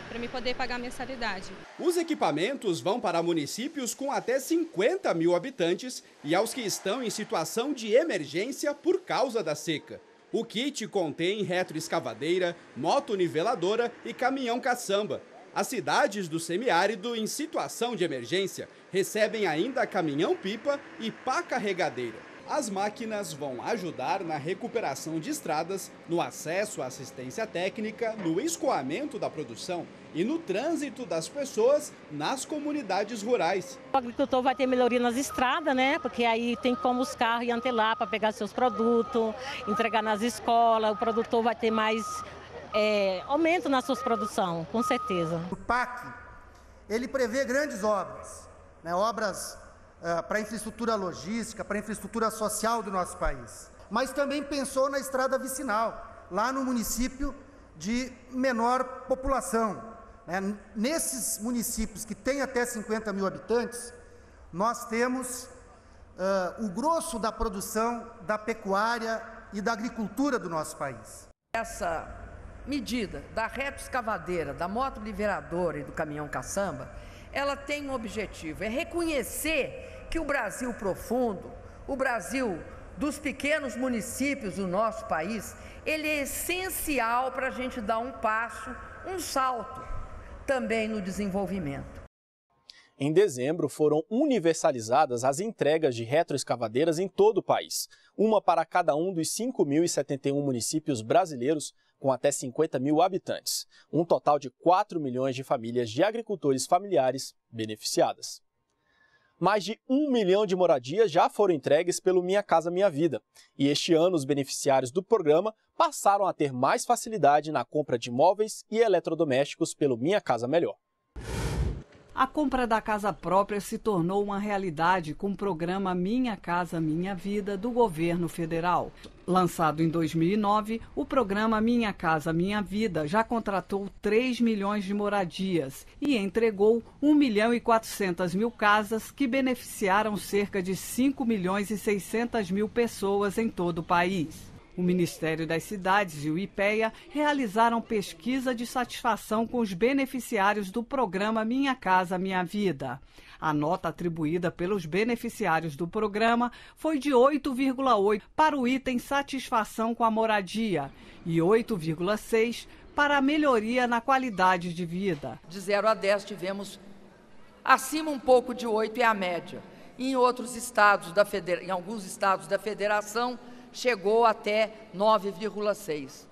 para me poder pagar a mensalidade. Os equipamentos vão para municípios com até 50 mil habitantes e aos que estão em situação de emergência por causa da seca. O kit contém retroescavadeira, moto niveladora e caminhão caçamba. As cidades do semiárido em situação de emergência recebem ainda caminhão-pipa e pá carregadeira. As máquinas vão ajudar na recuperação de estradas, no acesso à assistência técnica, no escoamento da produção e no trânsito das pessoas nas comunidades rurais. O agricultor vai ter melhoria nas estradas, né? Porque aí tem como os carros irem até lá para pegar seus produtos, entregar nas escolas, o produtor vai ter mais é, aumento na sua produção, com certeza. O PAC, ele prevê grandes obras, né? obras ah, para a infraestrutura logística, para a infraestrutura social do nosso país. Mas também pensou na estrada vicinal, lá no município de menor população. Né? Nesses municípios que têm até 50 mil habitantes, nós temos uh, o grosso da produção da pecuária e da agricultura do nosso país. Essa medida da reto escavadeira, da moto liberadora e do caminhão caçamba ela tem um objetivo, é reconhecer que o Brasil profundo, o Brasil dos pequenos municípios do nosso país, ele é essencial para a gente dar um passo, um salto também no desenvolvimento. Em dezembro, foram universalizadas as entregas de retroescavadeiras em todo o país, uma para cada um dos 5.071 municípios brasileiros com até 50 mil habitantes, um total de 4 milhões de famílias de agricultores familiares beneficiadas. Mais de um milhão de moradias já foram entregues pelo Minha Casa Minha Vida, e este ano os beneficiários do programa passaram a ter mais facilidade na compra de móveis e eletrodomésticos pelo Minha Casa Melhor. A compra da casa própria se tornou uma realidade com o programa Minha Casa Minha Vida do governo federal. Lançado em 2009, o programa Minha Casa Minha Vida já contratou 3 milhões de moradias e entregou 1 milhão e 400 mil casas que beneficiaram cerca de 5 milhões e 600 mil pessoas em todo o país. O Ministério das Cidades e o IPEA realizaram pesquisa de satisfação com os beneficiários do programa Minha Casa Minha Vida. A nota atribuída pelos beneficiários do programa foi de 8,8 para o item satisfação com a moradia e 8,6 para a melhoria na qualidade de vida. De 0 a 10 tivemos acima um pouco de 8 é a média. Em outros estados da em alguns estados da federação, chegou até 9,6,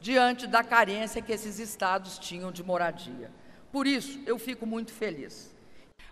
diante da carência que esses estados tinham de moradia. Por isso, eu fico muito feliz.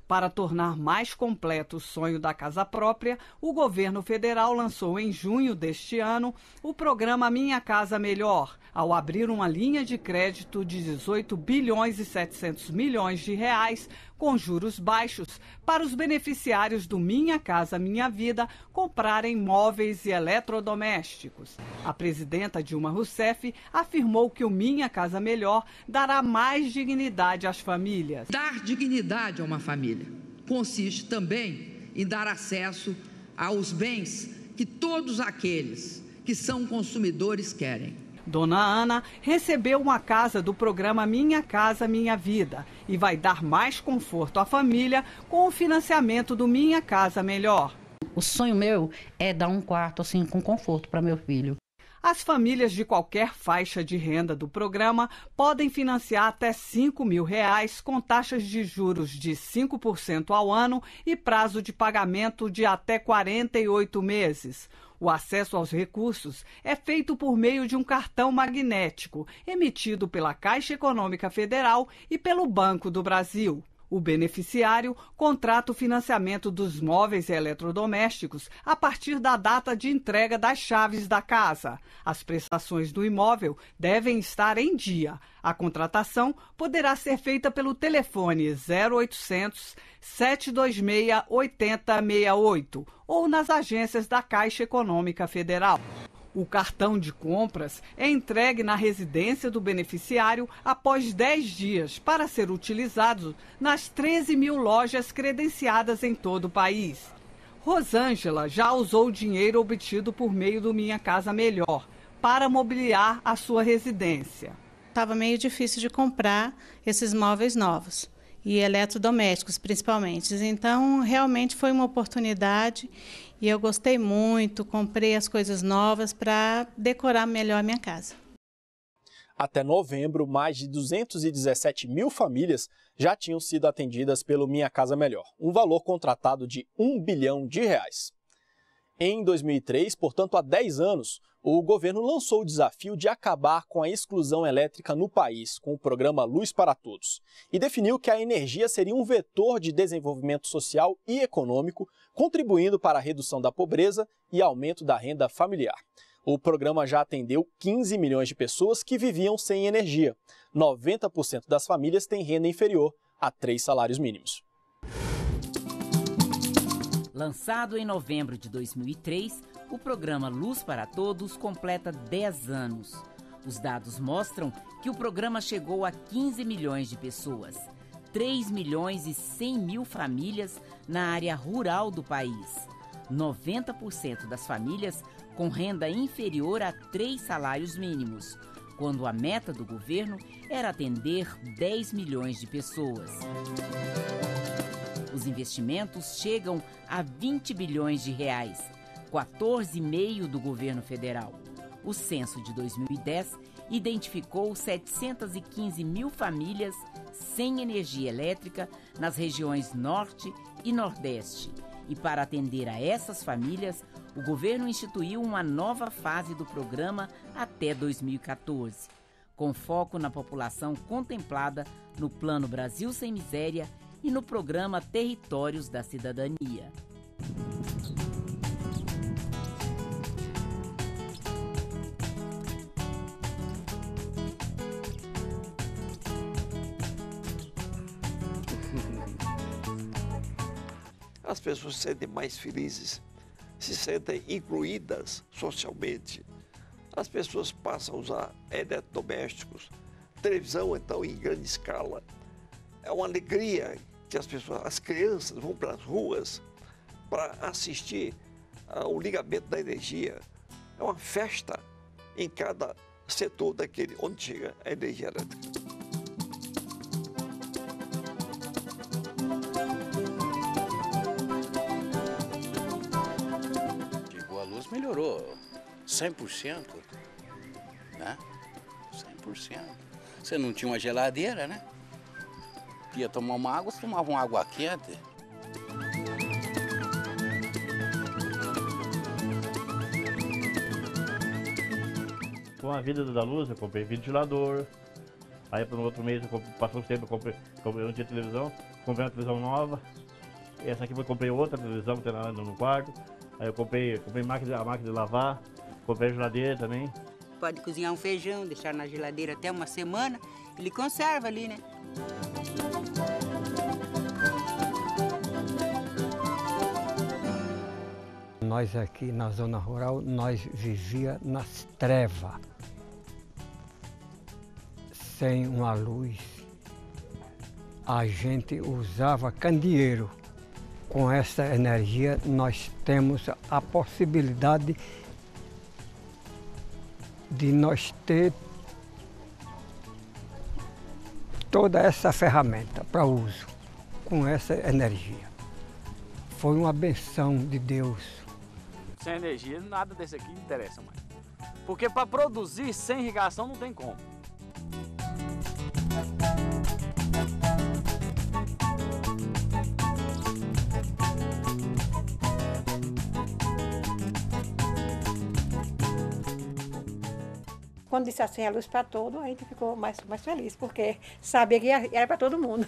Para tornar mais completo o sonho da casa própria, o governo federal lançou em junho deste ano o programa Minha Casa Melhor, ao abrir uma linha de crédito de 18 bilhões e 700 milhões de reais com juros baixos para os beneficiários do Minha Casa Minha Vida comprarem móveis e eletrodomésticos. A presidenta Dilma Rousseff afirmou que o Minha Casa Melhor dará mais dignidade às famílias. Dar dignidade a uma família consiste também em dar acesso aos bens que todos aqueles que são consumidores querem Dona Ana recebeu uma casa do programa Minha Casa Minha Vida e vai dar mais conforto à família com o financiamento do Minha Casa Melhor. O sonho meu é dar um quarto assim com conforto para meu filho. As famílias de qualquer faixa de renda do programa podem financiar até 5 mil reais com taxas de juros de 5% ao ano e prazo de pagamento de até 48 meses. O acesso aos recursos é feito por meio de um cartão magnético emitido pela Caixa Econômica Federal e pelo Banco do Brasil. O beneficiário contrata o financiamento dos móveis e eletrodomésticos a partir da data de entrega das chaves da casa. As prestações do imóvel devem estar em dia. A contratação poderá ser feita pelo telefone 0800 726 8068 ou nas agências da Caixa Econômica Federal. O cartão de compras é entregue na residência do beneficiário após 10 dias para ser utilizado nas 13 mil lojas credenciadas em todo o país. Rosângela já usou o dinheiro obtido por meio do Minha Casa Melhor para mobiliar a sua residência. Estava meio difícil de comprar esses móveis novos e eletrodomésticos, principalmente. Então, realmente foi uma oportunidade e eu gostei muito, comprei as coisas novas para decorar melhor a minha casa. Até novembro, mais de 217 mil famílias já tinham sido atendidas pelo Minha Casa Melhor, um valor contratado de 1 bilhão de reais. Em 2003, portanto há 10 anos, o governo lançou o desafio de acabar com a exclusão elétrica no país, com o programa Luz para Todos, e definiu que a energia seria um vetor de desenvolvimento social e econômico, contribuindo para a redução da pobreza e aumento da renda familiar. O programa já atendeu 15 milhões de pessoas que viviam sem energia. 90% das famílias têm renda inferior a três salários mínimos. Lançado em novembro de 2003, o programa Luz para Todos completa 10 anos. Os dados mostram que o programa chegou a 15 milhões de pessoas, 3 milhões e 100 mil famílias na área rural do país. 90% das famílias com renda inferior a três salários mínimos, quando a meta do governo era atender 10 milhões de pessoas. Os investimentos chegam a 20 bilhões de reais 14,5% do governo federal. O censo de 2010 identificou 715 mil famílias sem energia elétrica nas regiões Norte e Nordeste. E para atender a essas famílias, o governo instituiu uma nova fase do programa até 2014, com foco na população contemplada no Plano Brasil Sem Miséria e no programa Territórios da Cidadania. as pessoas se sentem mais felizes, se sentem incluídas socialmente. As pessoas passam a usar eletrodomésticos, televisão então em grande escala. É uma alegria que as pessoas, as crianças vão para as ruas para assistir ao ah, ligamento da energia. É uma festa em cada setor daquele onde chega a energia elétrica. melhorou 100%, né? 100%. Você não tinha uma geladeira, né? Ia tomar uma água, você tomava uma água quente. Com a vida da luz, eu comprei ventilador. Aí, por um outro mês, comprei, passou um tempo, eu comprei, comprei um dia de televisão, comprei uma televisão nova. Essa aqui eu comprei outra televisão que tem lá no quarto. Aí eu comprei, comprei máquina, a máquina de lavar, comprei a geladeira também. Pode cozinhar um feijão, deixar na geladeira até uma semana, ele conserva ali, né? Nós aqui na zona rural, nós vivia nas trevas, sem uma luz. A gente usava candeeiro com essa energia, nós temos a possibilidade de nós ter toda essa ferramenta para uso com essa energia. Foi uma benção de Deus. Sem energia, nada desse aqui interessa mais. Porque para produzir sem irrigação não tem como. quando disse assim, a é luz para todo, a gente ficou mais, mais feliz, porque sabia que era para todo mundo.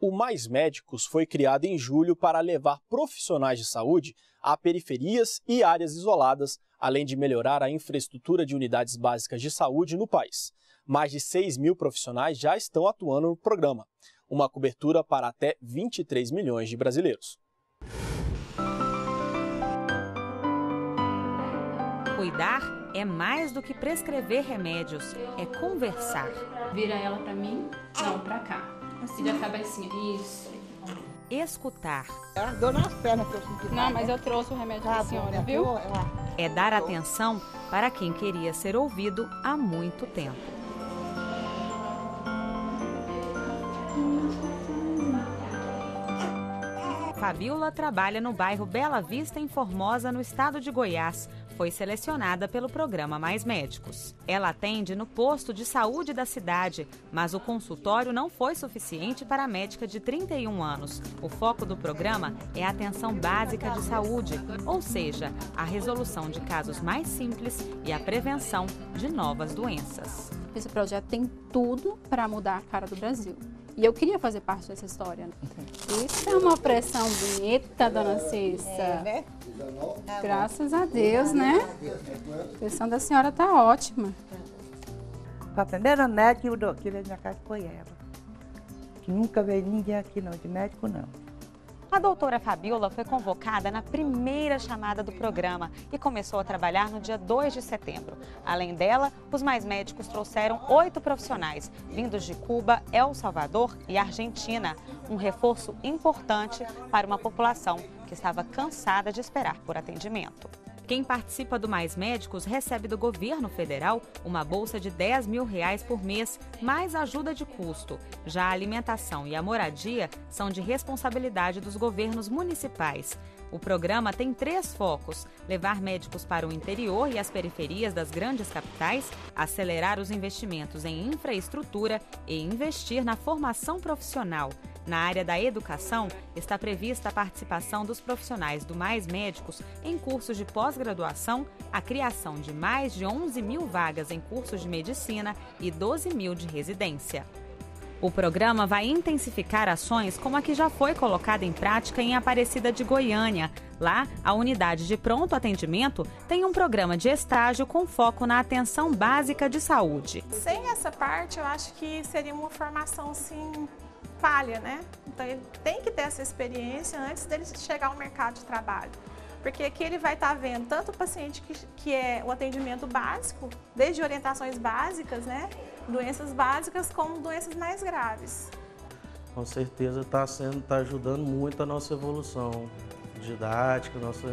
o Mais Médicos foi criado em julho para levar profissionais de saúde a periferias e áreas isoladas, além de melhorar a infraestrutura de unidades básicas de saúde no país. Mais de 6 mil profissionais já estão atuando no programa, uma cobertura para até 23 milhões de brasileiros. Cuidar é mais do que prescrever remédios, é conversar. Vira ela para mim, não para cá. Assim. E já né? cabecinha. Assim, isso. Escutar. É uma nas pernas que eu senti. Não, mas eu trouxe o remédio da tá senhora, viu? É, é, é dar atenção para quem queria ser ouvido há muito tempo. Fabiola trabalha no bairro Bela Vista, em Formosa, no estado de Goiás, foi selecionada pelo programa Mais Médicos. Ela atende no posto de saúde da cidade, mas o consultório não foi suficiente para a médica de 31 anos. O foco do programa é a atenção básica de saúde, ou seja, a resolução de casos mais simples e a prevenção de novas doenças. Esse projeto tem tudo para mudar a cara do Brasil. E eu queria fazer parte dessa história. Isso é uma pressão bonita, dona Cissa. É, né? Graças a Deus, né? A pressão da senhora tá ótima. Tá a primeira médica que veio na casa foi ela. Nunca veio ninguém aqui não, de médico não. A doutora Fabiola foi convocada na primeira chamada do programa e começou a trabalhar no dia 2 de setembro. Além dela, os mais médicos trouxeram oito profissionais, vindos de Cuba, El Salvador e Argentina. Um reforço importante para uma população que estava cansada de esperar por atendimento. Quem participa do Mais Médicos recebe do governo federal uma bolsa de 10 mil reais por mês, mais ajuda de custo. Já a alimentação e a moradia são de responsabilidade dos governos municipais. O programa tem três focos: levar médicos para o interior e as periferias das grandes capitais, acelerar os investimentos em infraestrutura e investir na formação profissional. Na área da educação, está prevista a participação dos profissionais do Mais Médicos em cursos de pós-graduação, a criação de mais de 11 mil vagas em cursos de medicina e 12 mil de residência. O programa vai intensificar ações como a que já foi colocada em prática em Aparecida de Goiânia. Lá, a unidade de pronto atendimento tem um programa de estágio com foco na atenção básica de saúde. Sem essa parte, eu acho que seria uma formação sim falha, né? Então ele tem que ter essa experiência antes dele chegar ao mercado de trabalho. Porque aqui ele vai estar tá vendo tanto o paciente que, que é o atendimento básico, desde orientações básicas, né? Doenças básicas, como doenças mais graves. Com certeza está sendo, está ajudando muito a nossa evolução didática, nossa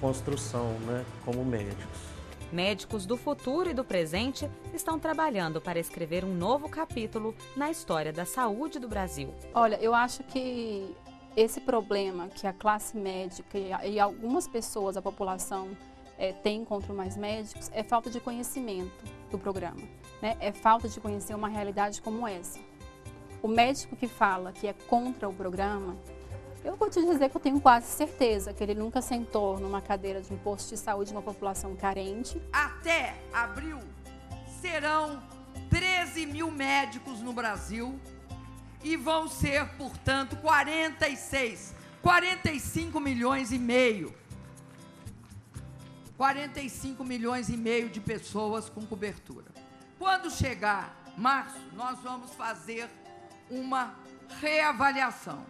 construção, né? Como médicos. Médicos do futuro e do presente estão trabalhando para escrever um novo capítulo na história da saúde do Brasil. Olha, eu acho que esse problema que a classe médica e algumas pessoas, a população, é, tem contra mais médicos é falta de conhecimento do programa, né? é falta de conhecer uma realidade como essa. O médico que fala que é contra o programa, eu vou te dizer que eu tenho quase certeza que ele nunca sentou numa cadeira de um posto de saúde de uma população carente. Até abril serão 13 mil médicos no Brasil e vão ser, portanto, 46, 45 milhões e meio. 45 milhões e meio de pessoas com cobertura. Quando chegar março, nós vamos fazer uma reavaliação.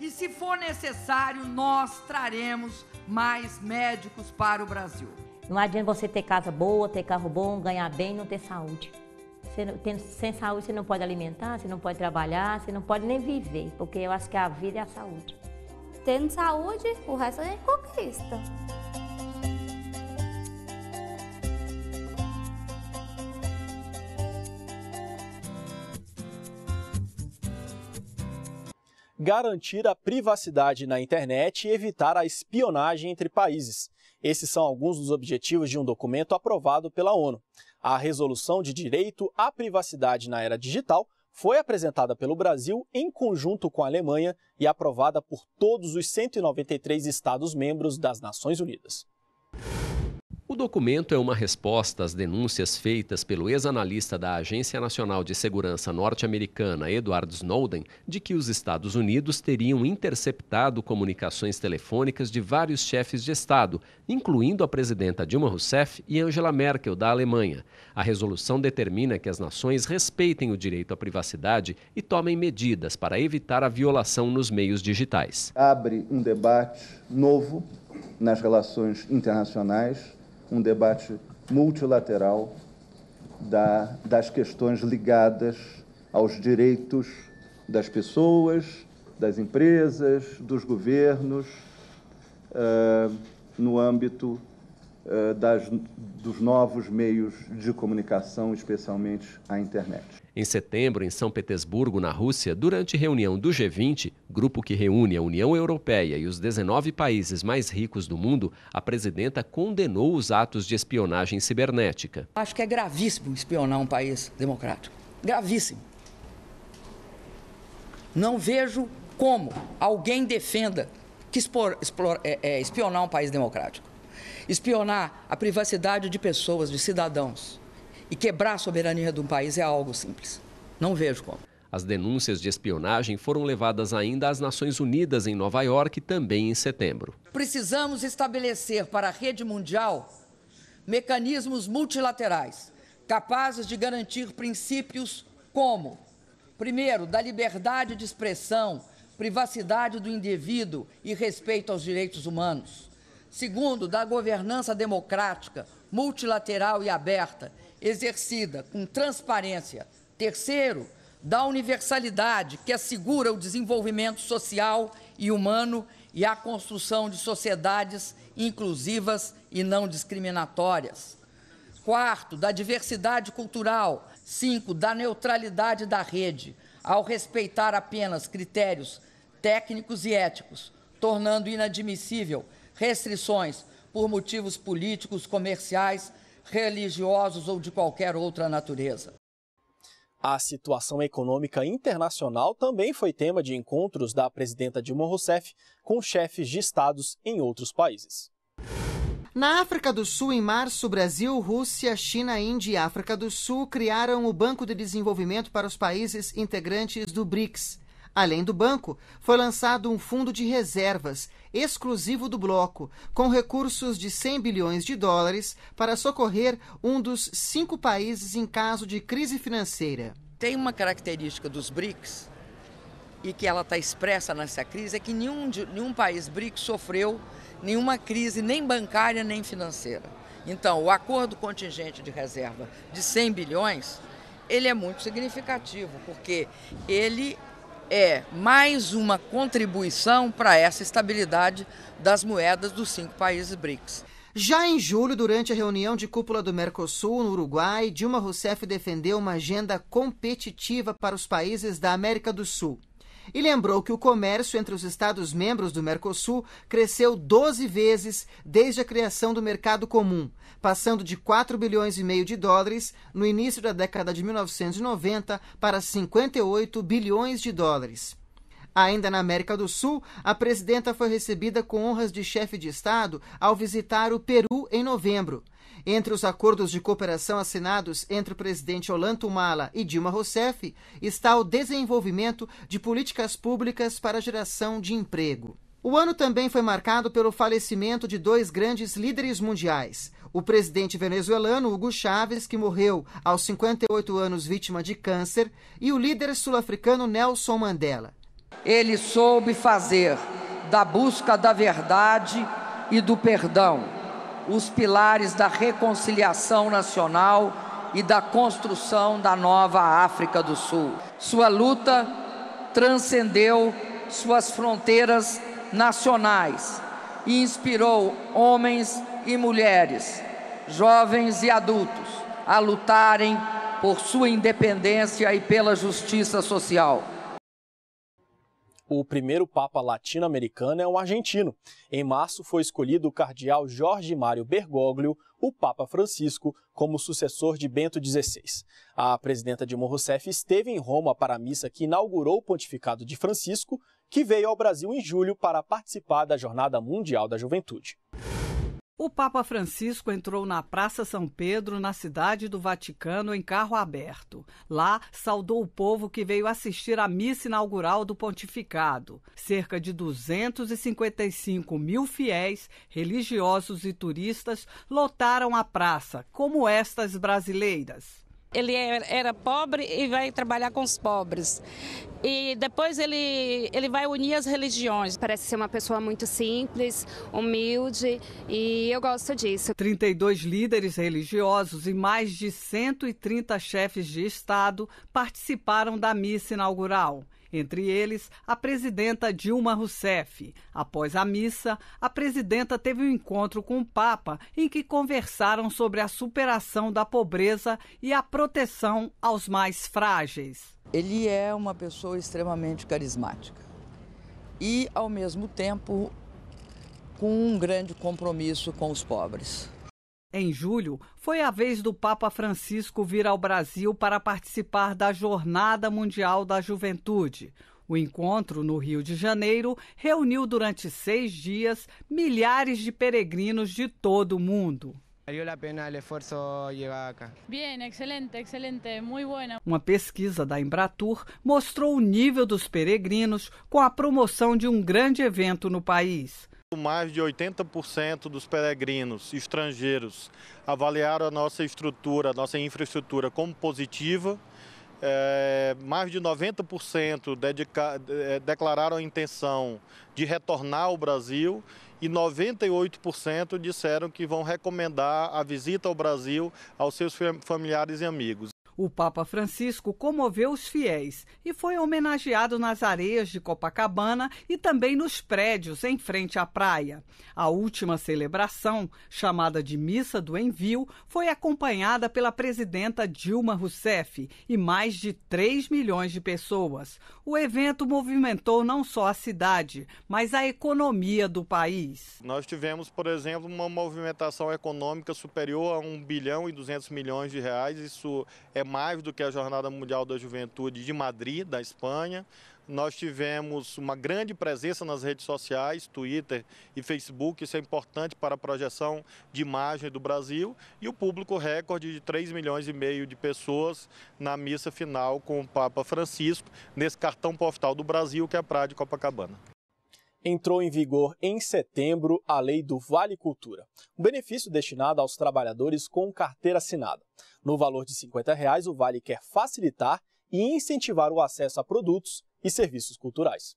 E se for necessário, nós traremos mais médicos para o Brasil. Não adianta você ter casa boa, ter carro bom, ganhar bem e não ter saúde. Você, sem saúde você não pode alimentar, você não pode trabalhar, você não pode nem viver, porque eu acho que a vida é a saúde. Tendo saúde, o resto a é gente conquista. garantir a privacidade na internet e evitar a espionagem entre países. Esses são alguns dos objetivos de um documento aprovado pela ONU. A Resolução de Direito à Privacidade na Era Digital foi apresentada pelo Brasil em conjunto com a Alemanha e aprovada por todos os 193 Estados-membros das Nações Unidas. O documento é uma resposta às denúncias feitas pelo ex-analista da Agência Nacional de Segurança norte-americana, Edward Snowden, de que os Estados Unidos teriam interceptado comunicações telefônicas de vários chefes de Estado, incluindo a presidenta Dilma Rousseff e Angela Merkel, da Alemanha. A resolução determina que as nações respeitem o direito à privacidade e tomem medidas para evitar a violação nos meios digitais. Abre um debate novo nas relações internacionais um debate multilateral da, das questões ligadas aos direitos das pessoas, das empresas, dos governos, uh, no âmbito eh, das, dos novos meios de comunicação, especialmente a internet. Em setembro, em São Petersburgo, na Rússia, durante reunião do G20, grupo que reúne a União Europeia e os 19 países mais ricos do mundo, a presidenta condenou os atos de espionagem cibernética. Acho que é gravíssimo espionar um país democrático. Gravíssimo. Não vejo como alguém defenda que expor, explore, é, é, espionar um país democrático. Espionar a privacidade de pessoas, de cidadãos, e quebrar a soberania de um país é algo simples. Não vejo como. As denúncias de espionagem foram levadas ainda às Nações Unidas em Nova York, também em setembro. Precisamos estabelecer para a rede mundial mecanismos multilaterais capazes de garantir princípios como, primeiro, da liberdade de expressão, privacidade do indivíduo e respeito aos direitos humanos. Segundo, da governança democrática, multilateral e aberta, exercida com transparência. Terceiro, da universalidade que assegura o desenvolvimento social e humano e a construção de sociedades inclusivas e não discriminatórias. Quarto, da diversidade cultural. Cinco, da neutralidade da rede, ao respeitar apenas critérios técnicos e éticos, tornando inadmissível restrições por motivos políticos, comerciais, religiosos ou de qualquer outra natureza. A situação econômica internacional também foi tema de encontros da presidenta Dilma Rousseff com chefes de estados em outros países. Na África do Sul, em março, Brasil, Rússia, China, Índia e África do Sul criaram o Banco de Desenvolvimento para os países integrantes do BRICS. Além do banco, foi lançado um fundo de reservas exclusivo do bloco, com recursos de 100 bilhões de dólares para socorrer um dos cinco países em caso de crise financeira. Tem uma característica dos BRICS e que ela está expressa nessa crise é que nenhum, nenhum país BRICS sofreu nenhuma crise nem bancária nem financeira. Então, o acordo contingente de reserva de 100 bilhões, ele é muito significativo, porque ele é mais uma contribuição para essa estabilidade das moedas dos cinco países BRICS. Já em julho, durante a reunião de cúpula do Mercosul no Uruguai, Dilma Rousseff defendeu uma agenda competitiva para os países da América do Sul e lembrou que o comércio entre os Estados-membros do Mercosul cresceu 12 vezes desde a criação do mercado comum, passando de 4 bilhões e meio de dólares no início da década de 1990 para 58 bilhões de dólares. Ainda na América do Sul, a presidenta foi recebida com honras de chefe de Estado ao visitar o Peru em novembro entre os acordos de cooperação assinados entre o presidente Olanto Tumala e Dilma Rousseff está o desenvolvimento de políticas públicas para a geração de emprego. O ano também foi marcado pelo falecimento de dois grandes líderes mundiais. O presidente venezuelano Hugo Chávez, que morreu aos 58 anos vítima de câncer, e o líder sul-africano Nelson Mandela. Ele soube fazer da busca da verdade e do perdão os pilares da reconciliação nacional e da construção da nova África do Sul. Sua luta transcendeu suas fronteiras nacionais e inspirou homens e mulheres, jovens e adultos, a lutarem por sua independência e pela justiça social. O primeiro Papa latino-americano é um argentino. Em março foi escolhido o cardeal Jorge Mário Bergoglio, o Papa Francisco, como sucessor de Bento XVI. A presidenta Dilma Rousseff esteve em Roma para a missa que inaugurou o pontificado de Francisco, que veio ao Brasil em julho para participar da Jornada Mundial da Juventude. O Papa Francisco entrou na Praça São Pedro, na cidade do Vaticano, em carro aberto. Lá, saudou o povo que veio assistir à missa inaugural do pontificado. Cerca de 255 mil fiéis, religiosos e turistas lotaram a praça, como estas brasileiras ele é, era pobre e vai trabalhar com os pobres. E depois ele, ele vai unir as religiões. Parece ser uma pessoa muito simples, humilde e eu gosto disso. 32 líderes religiosos e mais de 130 chefes de Estado participaram da missa inaugural entre eles a presidenta Dilma Rousseff. Após a missa, a presidenta teve um encontro com o Papa em que conversaram sobre a superação da pobreza e a proteção aos mais frágeis. Ele é uma pessoa extremamente carismática e, ao mesmo tempo, com um grande compromisso com os pobres. Em julho, foi a vez do Papa Francisco vir ao Brasil para participar da Jornada Mundial da Juventude. O encontro no Rio de Janeiro reuniu durante seis dias milhares de peregrinos de todo o mundo. Uma pesquisa da Embratur mostrou o nível dos peregrinos com a promoção de um grande evento no país. Mais de 80% dos peregrinos estrangeiros avaliaram a nossa estrutura, a nossa infraestrutura como positiva. É, mais de 90% dedica, é, declararam a intenção de retornar ao Brasil e 98% disseram que vão recomendar a visita ao Brasil aos seus familiares e amigos. O Papa Francisco comoveu os fiéis e foi homenageado nas areias de Copacabana e também nos prédios em frente à praia. A última celebração, chamada de Missa do Envio, foi acompanhada pela presidenta Dilma Rousseff e mais de 3 milhões de pessoas. O evento movimentou não só a cidade, mas a economia do país. Nós tivemos, por exemplo, uma movimentação econômica superior a 1 bilhão e 200 milhões de reais. Isso é mais do que a Jornada Mundial da Juventude de Madrid, da Espanha. Nós tivemos uma grande presença nas redes sociais, Twitter e Facebook, isso é importante para a projeção de imagem do Brasil, e o público recorde de 3 milhões e meio de pessoas na missa final com o Papa Francisco, nesse cartão postal do Brasil, que é a Praia de Copacabana entrou em vigor em setembro a lei do Vale Cultura, um benefício destinado aos trabalhadores com carteira assinada. No valor de R$ 50,00, reais, o Vale quer facilitar e incentivar o acesso a produtos e serviços culturais.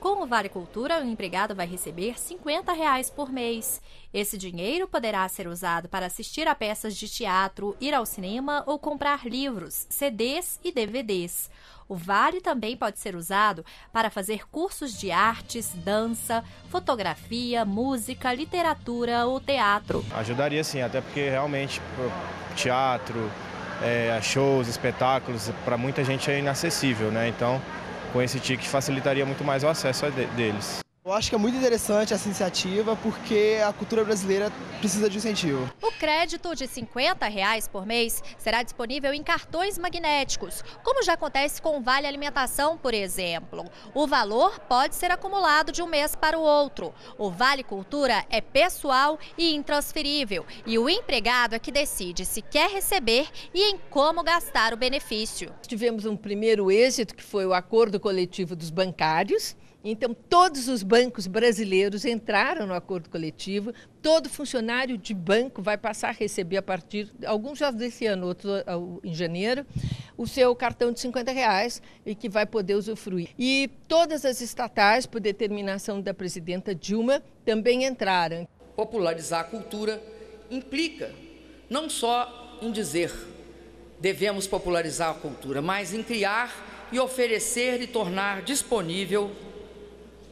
Com o Vale Cultura, o empregado vai receber R$ 50 reais por mês. Esse dinheiro poderá ser usado para assistir a peças de teatro, ir ao cinema ou comprar livros, CDs e DVDs. O Vale também pode ser usado para fazer cursos de artes, dança, fotografia, música, literatura ou teatro. Ajudaria sim, até porque realmente teatro, é, shows, espetáculos, para muita gente é inacessível, né? Então com esse ticket facilitaria muito mais o acesso deles. Eu acho que é muito interessante essa iniciativa porque a cultura brasileira precisa de incentivo. O crédito de R$ 50 reais por mês será disponível em cartões magnéticos, como já acontece com o Vale Alimentação, por exemplo. O valor pode ser acumulado de um mês para o outro. O Vale Cultura é pessoal e intransferível e o empregado é que decide se quer receber e em como gastar o benefício. Tivemos um primeiro êxito, que foi o acordo coletivo dos bancários então, todos os bancos brasileiros entraram no acordo coletivo, todo funcionário de banco vai passar a receber a partir, alguns já desse ano, outros ah, em janeiro, o seu cartão de 50 reais e que vai poder usufruir. E todas as estatais, por determinação da presidenta Dilma, também entraram. Popularizar a cultura implica não só em dizer devemos popularizar a cultura, mas em criar e oferecer e tornar disponível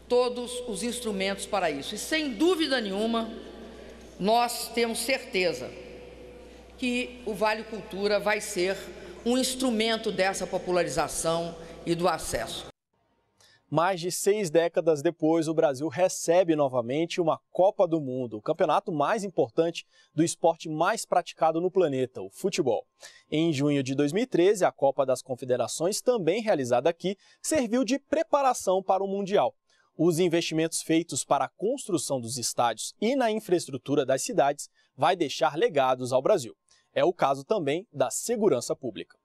todos os instrumentos para isso. E sem dúvida nenhuma, nós temos certeza que o Vale Cultura vai ser um instrumento dessa popularização e do acesso. Mais de seis décadas depois, o Brasil recebe novamente uma Copa do Mundo, o campeonato mais importante do esporte mais praticado no planeta, o futebol. Em junho de 2013, a Copa das Confederações, também realizada aqui, serviu de preparação para o Mundial os investimentos feitos para a construção dos estádios e na infraestrutura das cidades vai deixar legados ao Brasil. É o caso também da segurança pública.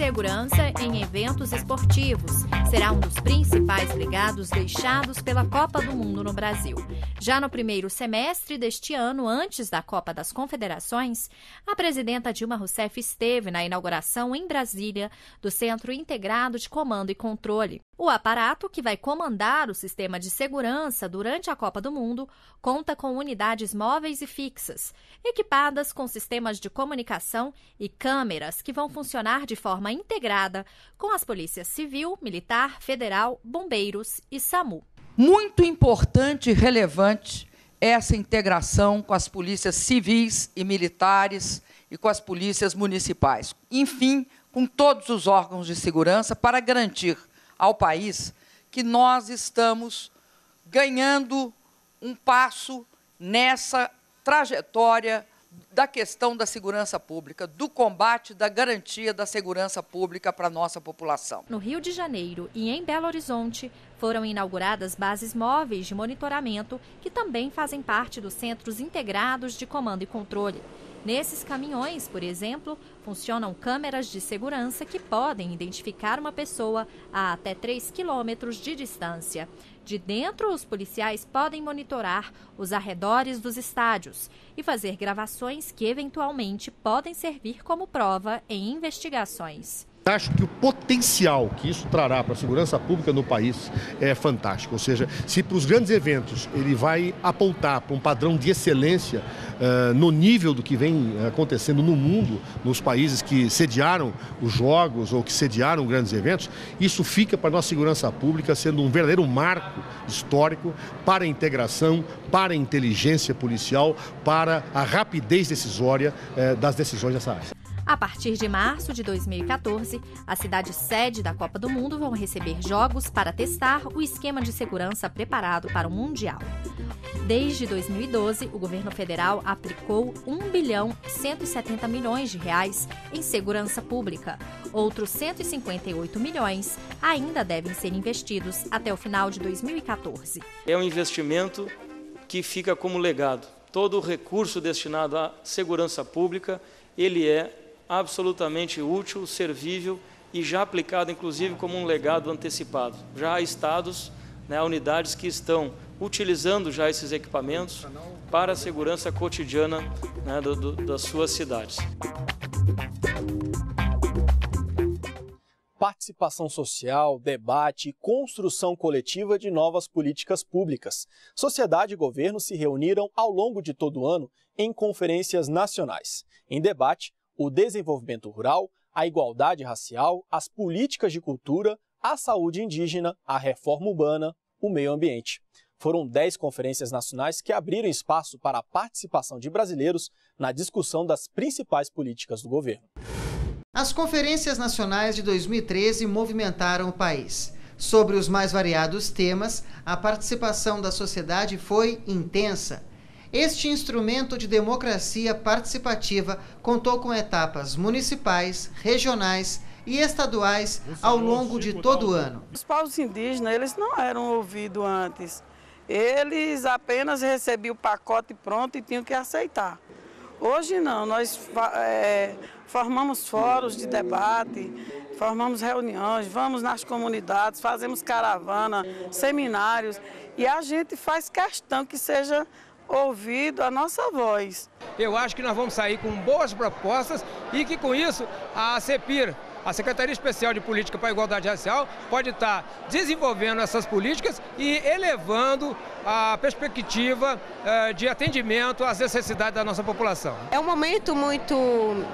segurança em eventos esportivos será um dos principais legados deixados pela Copa do Mundo no Brasil. Já no primeiro semestre deste ano, antes da Copa das Confederações, a presidenta Dilma Rousseff esteve na inauguração em Brasília do Centro Integrado de Comando e Controle. O aparato, que vai comandar o sistema de segurança durante a Copa do Mundo, conta com unidades móveis e fixas, equipadas com sistemas de comunicação e câmeras que vão funcionar de forma integrada com as polícias civil, militar, federal, bombeiros e SAMU. Muito importante e relevante essa integração com as polícias civis e militares e com as polícias municipais. Enfim, com todos os órgãos de segurança para garantir ao país que nós estamos ganhando um passo nessa trajetória da questão da segurança pública, do combate, da garantia da segurança pública para a nossa população. No Rio de Janeiro e em Belo Horizonte, foram inauguradas bases móveis de monitoramento que também fazem parte dos centros integrados de comando e controle. Nesses caminhões, por exemplo, funcionam câmeras de segurança que podem identificar uma pessoa a até 3 quilômetros de distância. De dentro, os policiais podem monitorar os arredores dos estádios e fazer gravações que eventualmente podem servir como prova em investigações. Acho que o potencial que isso trará para a segurança pública no país é fantástico. Ou seja, se para os grandes eventos ele vai apontar para um padrão de excelência uh, no nível do que vem eh, acontecendo no mundo, nos países que sediaram os jogos ou que sediaram grandes eventos, isso fica para a nossa segurança pública sendo um verdadeiro marco histórico para a integração, para a inteligência policial, para a rapidez decisória uh, das decisões dessa área. A partir de março de 2014, a cidade sede da Copa do Mundo vão receber jogos para testar o esquema de segurança preparado para o Mundial. Desde 2012, o governo federal aplicou 1 bilhão 170 milhões de reais em segurança pública. Outros 158 milhões ainda devem ser investidos até o final de 2014. É um investimento que fica como legado. Todo o recurso destinado à segurança pública, ele é absolutamente útil, servível e já aplicado, inclusive, como um legado antecipado. Já há estados, né, unidades que estão utilizando já esses equipamentos para a segurança cotidiana né, do, do, das suas cidades. Participação social, debate e construção coletiva de novas políticas públicas. Sociedade e governo se reuniram ao longo de todo o ano em conferências nacionais. Em debate, o desenvolvimento rural, a igualdade racial, as políticas de cultura, a saúde indígena, a reforma urbana, o meio ambiente. Foram 10 conferências nacionais que abriram espaço para a participação de brasileiros na discussão das principais políticas do governo. As conferências nacionais de 2013 movimentaram o país. Sobre os mais variados temas, a participação da sociedade foi intensa. Este instrumento de democracia participativa contou com etapas municipais, regionais e estaduais ao longo de todo tá o ano. Os povos indígenas, eles não eram ouvidos antes. Eles apenas recebiam o pacote pronto e tinham que aceitar. Hoje não, nós é, formamos fóruns de debate, formamos reuniões, vamos nas comunidades, fazemos caravana, seminários e a gente faz questão que seja ouvido a nossa voz. Eu acho que nós vamos sair com boas propostas e que com isso a CEPIR, a Secretaria Especial de Política para a Igualdade Racial, pode estar desenvolvendo essas políticas e elevando a perspectiva eh, de atendimento às necessidades da nossa população. É um momento muito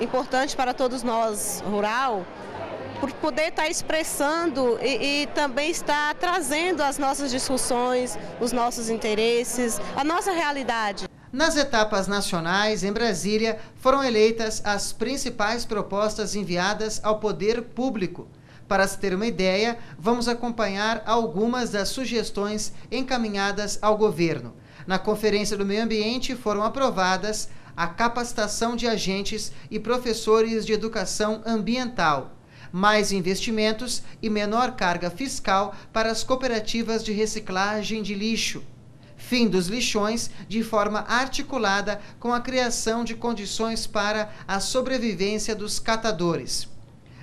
importante para todos nós, rural, por poder estar tá expressando e, e também estar trazendo as nossas discussões, os nossos interesses, a nossa realidade. Nas etapas nacionais, em Brasília, foram eleitas as principais propostas enviadas ao poder público. Para se ter uma ideia, vamos acompanhar algumas das sugestões encaminhadas ao governo. Na Conferência do Meio Ambiente foram aprovadas a capacitação de agentes e professores de educação ambiental mais investimentos e menor carga fiscal para as cooperativas de reciclagem de lixo. Fim dos lixões de forma articulada com a criação de condições para a sobrevivência dos catadores.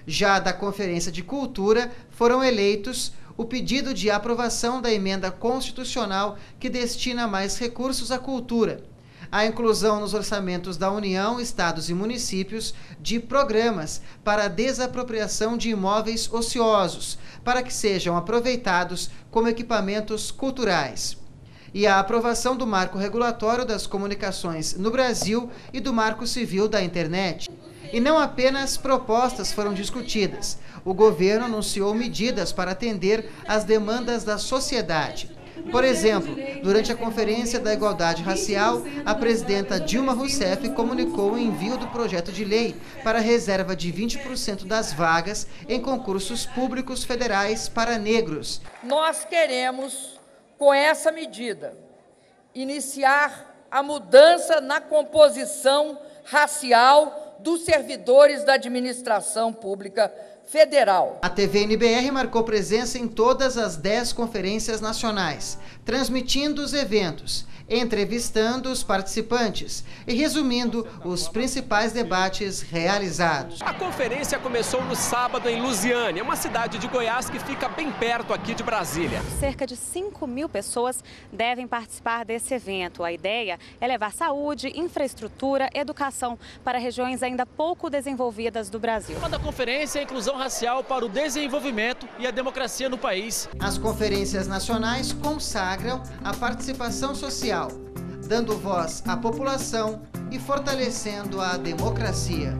Já da Conferência de Cultura foram eleitos o pedido de aprovação da emenda constitucional que destina mais recursos à cultura a inclusão nos orçamentos da União, estados e municípios de programas para desapropriação de imóveis ociosos, para que sejam aproveitados como equipamentos culturais e a aprovação do Marco Regulatório das Comunicações no Brasil e do Marco Civil da Internet. E não apenas propostas foram discutidas. O governo anunciou medidas para atender às demandas da sociedade. Por exemplo, durante a Conferência da Igualdade Racial, a presidenta Dilma Rousseff comunicou o envio do projeto de lei para a reserva de 20% das vagas em concursos públicos federais para negros. Nós queremos, com essa medida, iniciar a mudança na composição racial dos servidores da administração pública federal. A TV NBR marcou presença em todas as 10 conferências nacionais, transmitindo os eventos entrevistando os participantes e resumindo os principais debates realizados. A conferência começou no sábado em Lusiânia, uma cidade de Goiás que fica bem perto aqui de Brasília. Cerca de 5 mil pessoas devem participar desse evento. A ideia é levar saúde, infraestrutura, educação para regiões ainda pouco desenvolvidas do Brasil. Uma da conferência é a inclusão racial para o desenvolvimento e a democracia no país. As conferências nacionais consagram a participação social dando voz à população e fortalecendo a democracia.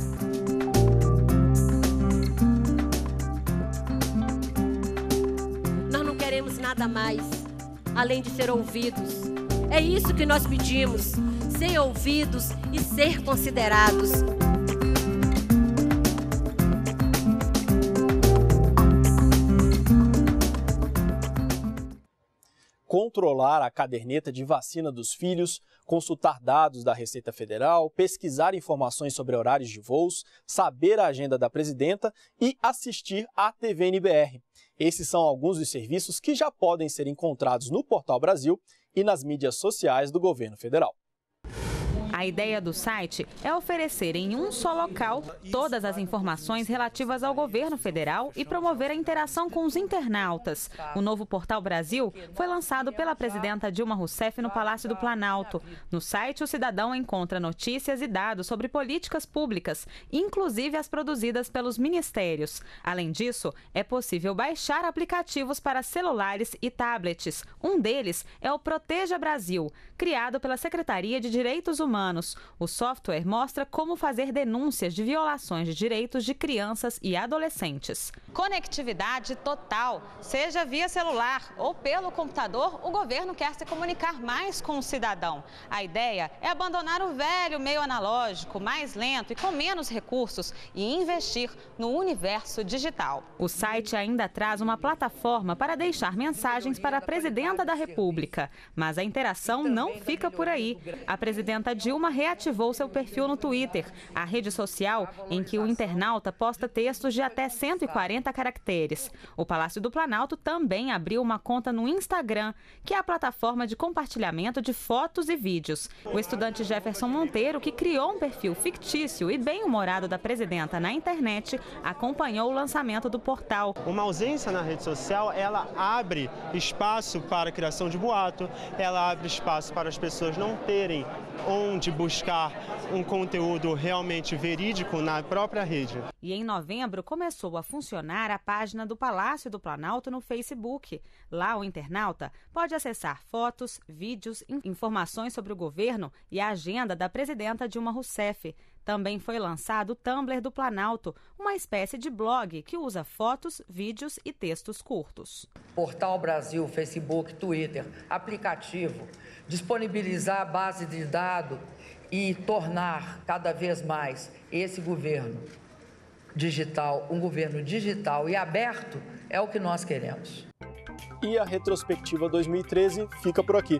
Nós não queremos nada mais além de ser ouvidos. É isso que nós pedimos: ser ouvidos e ser considerados. controlar a caderneta de vacina dos filhos, consultar dados da Receita Federal, pesquisar informações sobre horários de voos, saber a agenda da presidenta e assistir à TVNBR. Esses são alguns dos serviços que já podem ser encontrados no Portal Brasil e nas mídias sociais do governo federal. A ideia do site é oferecer em um só local todas as informações relativas ao governo federal e promover a interação com os internautas. O novo Portal Brasil foi lançado pela presidenta Dilma Rousseff no Palácio do Planalto. No site, o cidadão encontra notícias e dados sobre políticas públicas, inclusive as produzidas pelos ministérios. Além disso, é possível baixar aplicativos para celulares e tablets. Um deles é o Proteja Brasil criado pela Secretaria de Direitos Humanos. O software mostra como fazer denúncias de violações de direitos de crianças e adolescentes. Conectividade total, seja via celular ou pelo computador, o governo quer se comunicar mais com o cidadão. A ideia é abandonar o velho meio analógico, mais lento e com menos recursos e investir no universo digital. O site ainda traz uma plataforma para deixar mensagens para a presidenta da República, mas a interação não então, fica por aí. A presidenta Dilma reativou seu perfil no Twitter, a rede social em que o internauta posta textos de até 140 caracteres. O Palácio do Planalto também abriu uma conta no Instagram, que é a plataforma de compartilhamento de fotos e vídeos. O estudante Jefferson Monteiro, que criou um perfil fictício e bem-humorado da presidenta na internet, acompanhou o lançamento do portal. Uma ausência na rede social, ela abre espaço para a criação de boato, ela abre espaço para as pessoas não terem onde buscar um conteúdo realmente verídico na própria rede. E em novembro começou a funcionar a página do Palácio do Planalto no Facebook. Lá o internauta pode acessar fotos, vídeos, informações sobre o governo e a agenda da presidenta Dilma Rousseff. Também foi lançado o Tumblr do Planalto, uma espécie de blog que usa fotos, vídeos e textos curtos. Portal Brasil, Facebook, Twitter, aplicativo, disponibilizar a base de dados e tornar cada vez mais esse governo digital, um governo digital e aberto, é o que nós queremos. E a retrospectiva 2013 fica por aqui.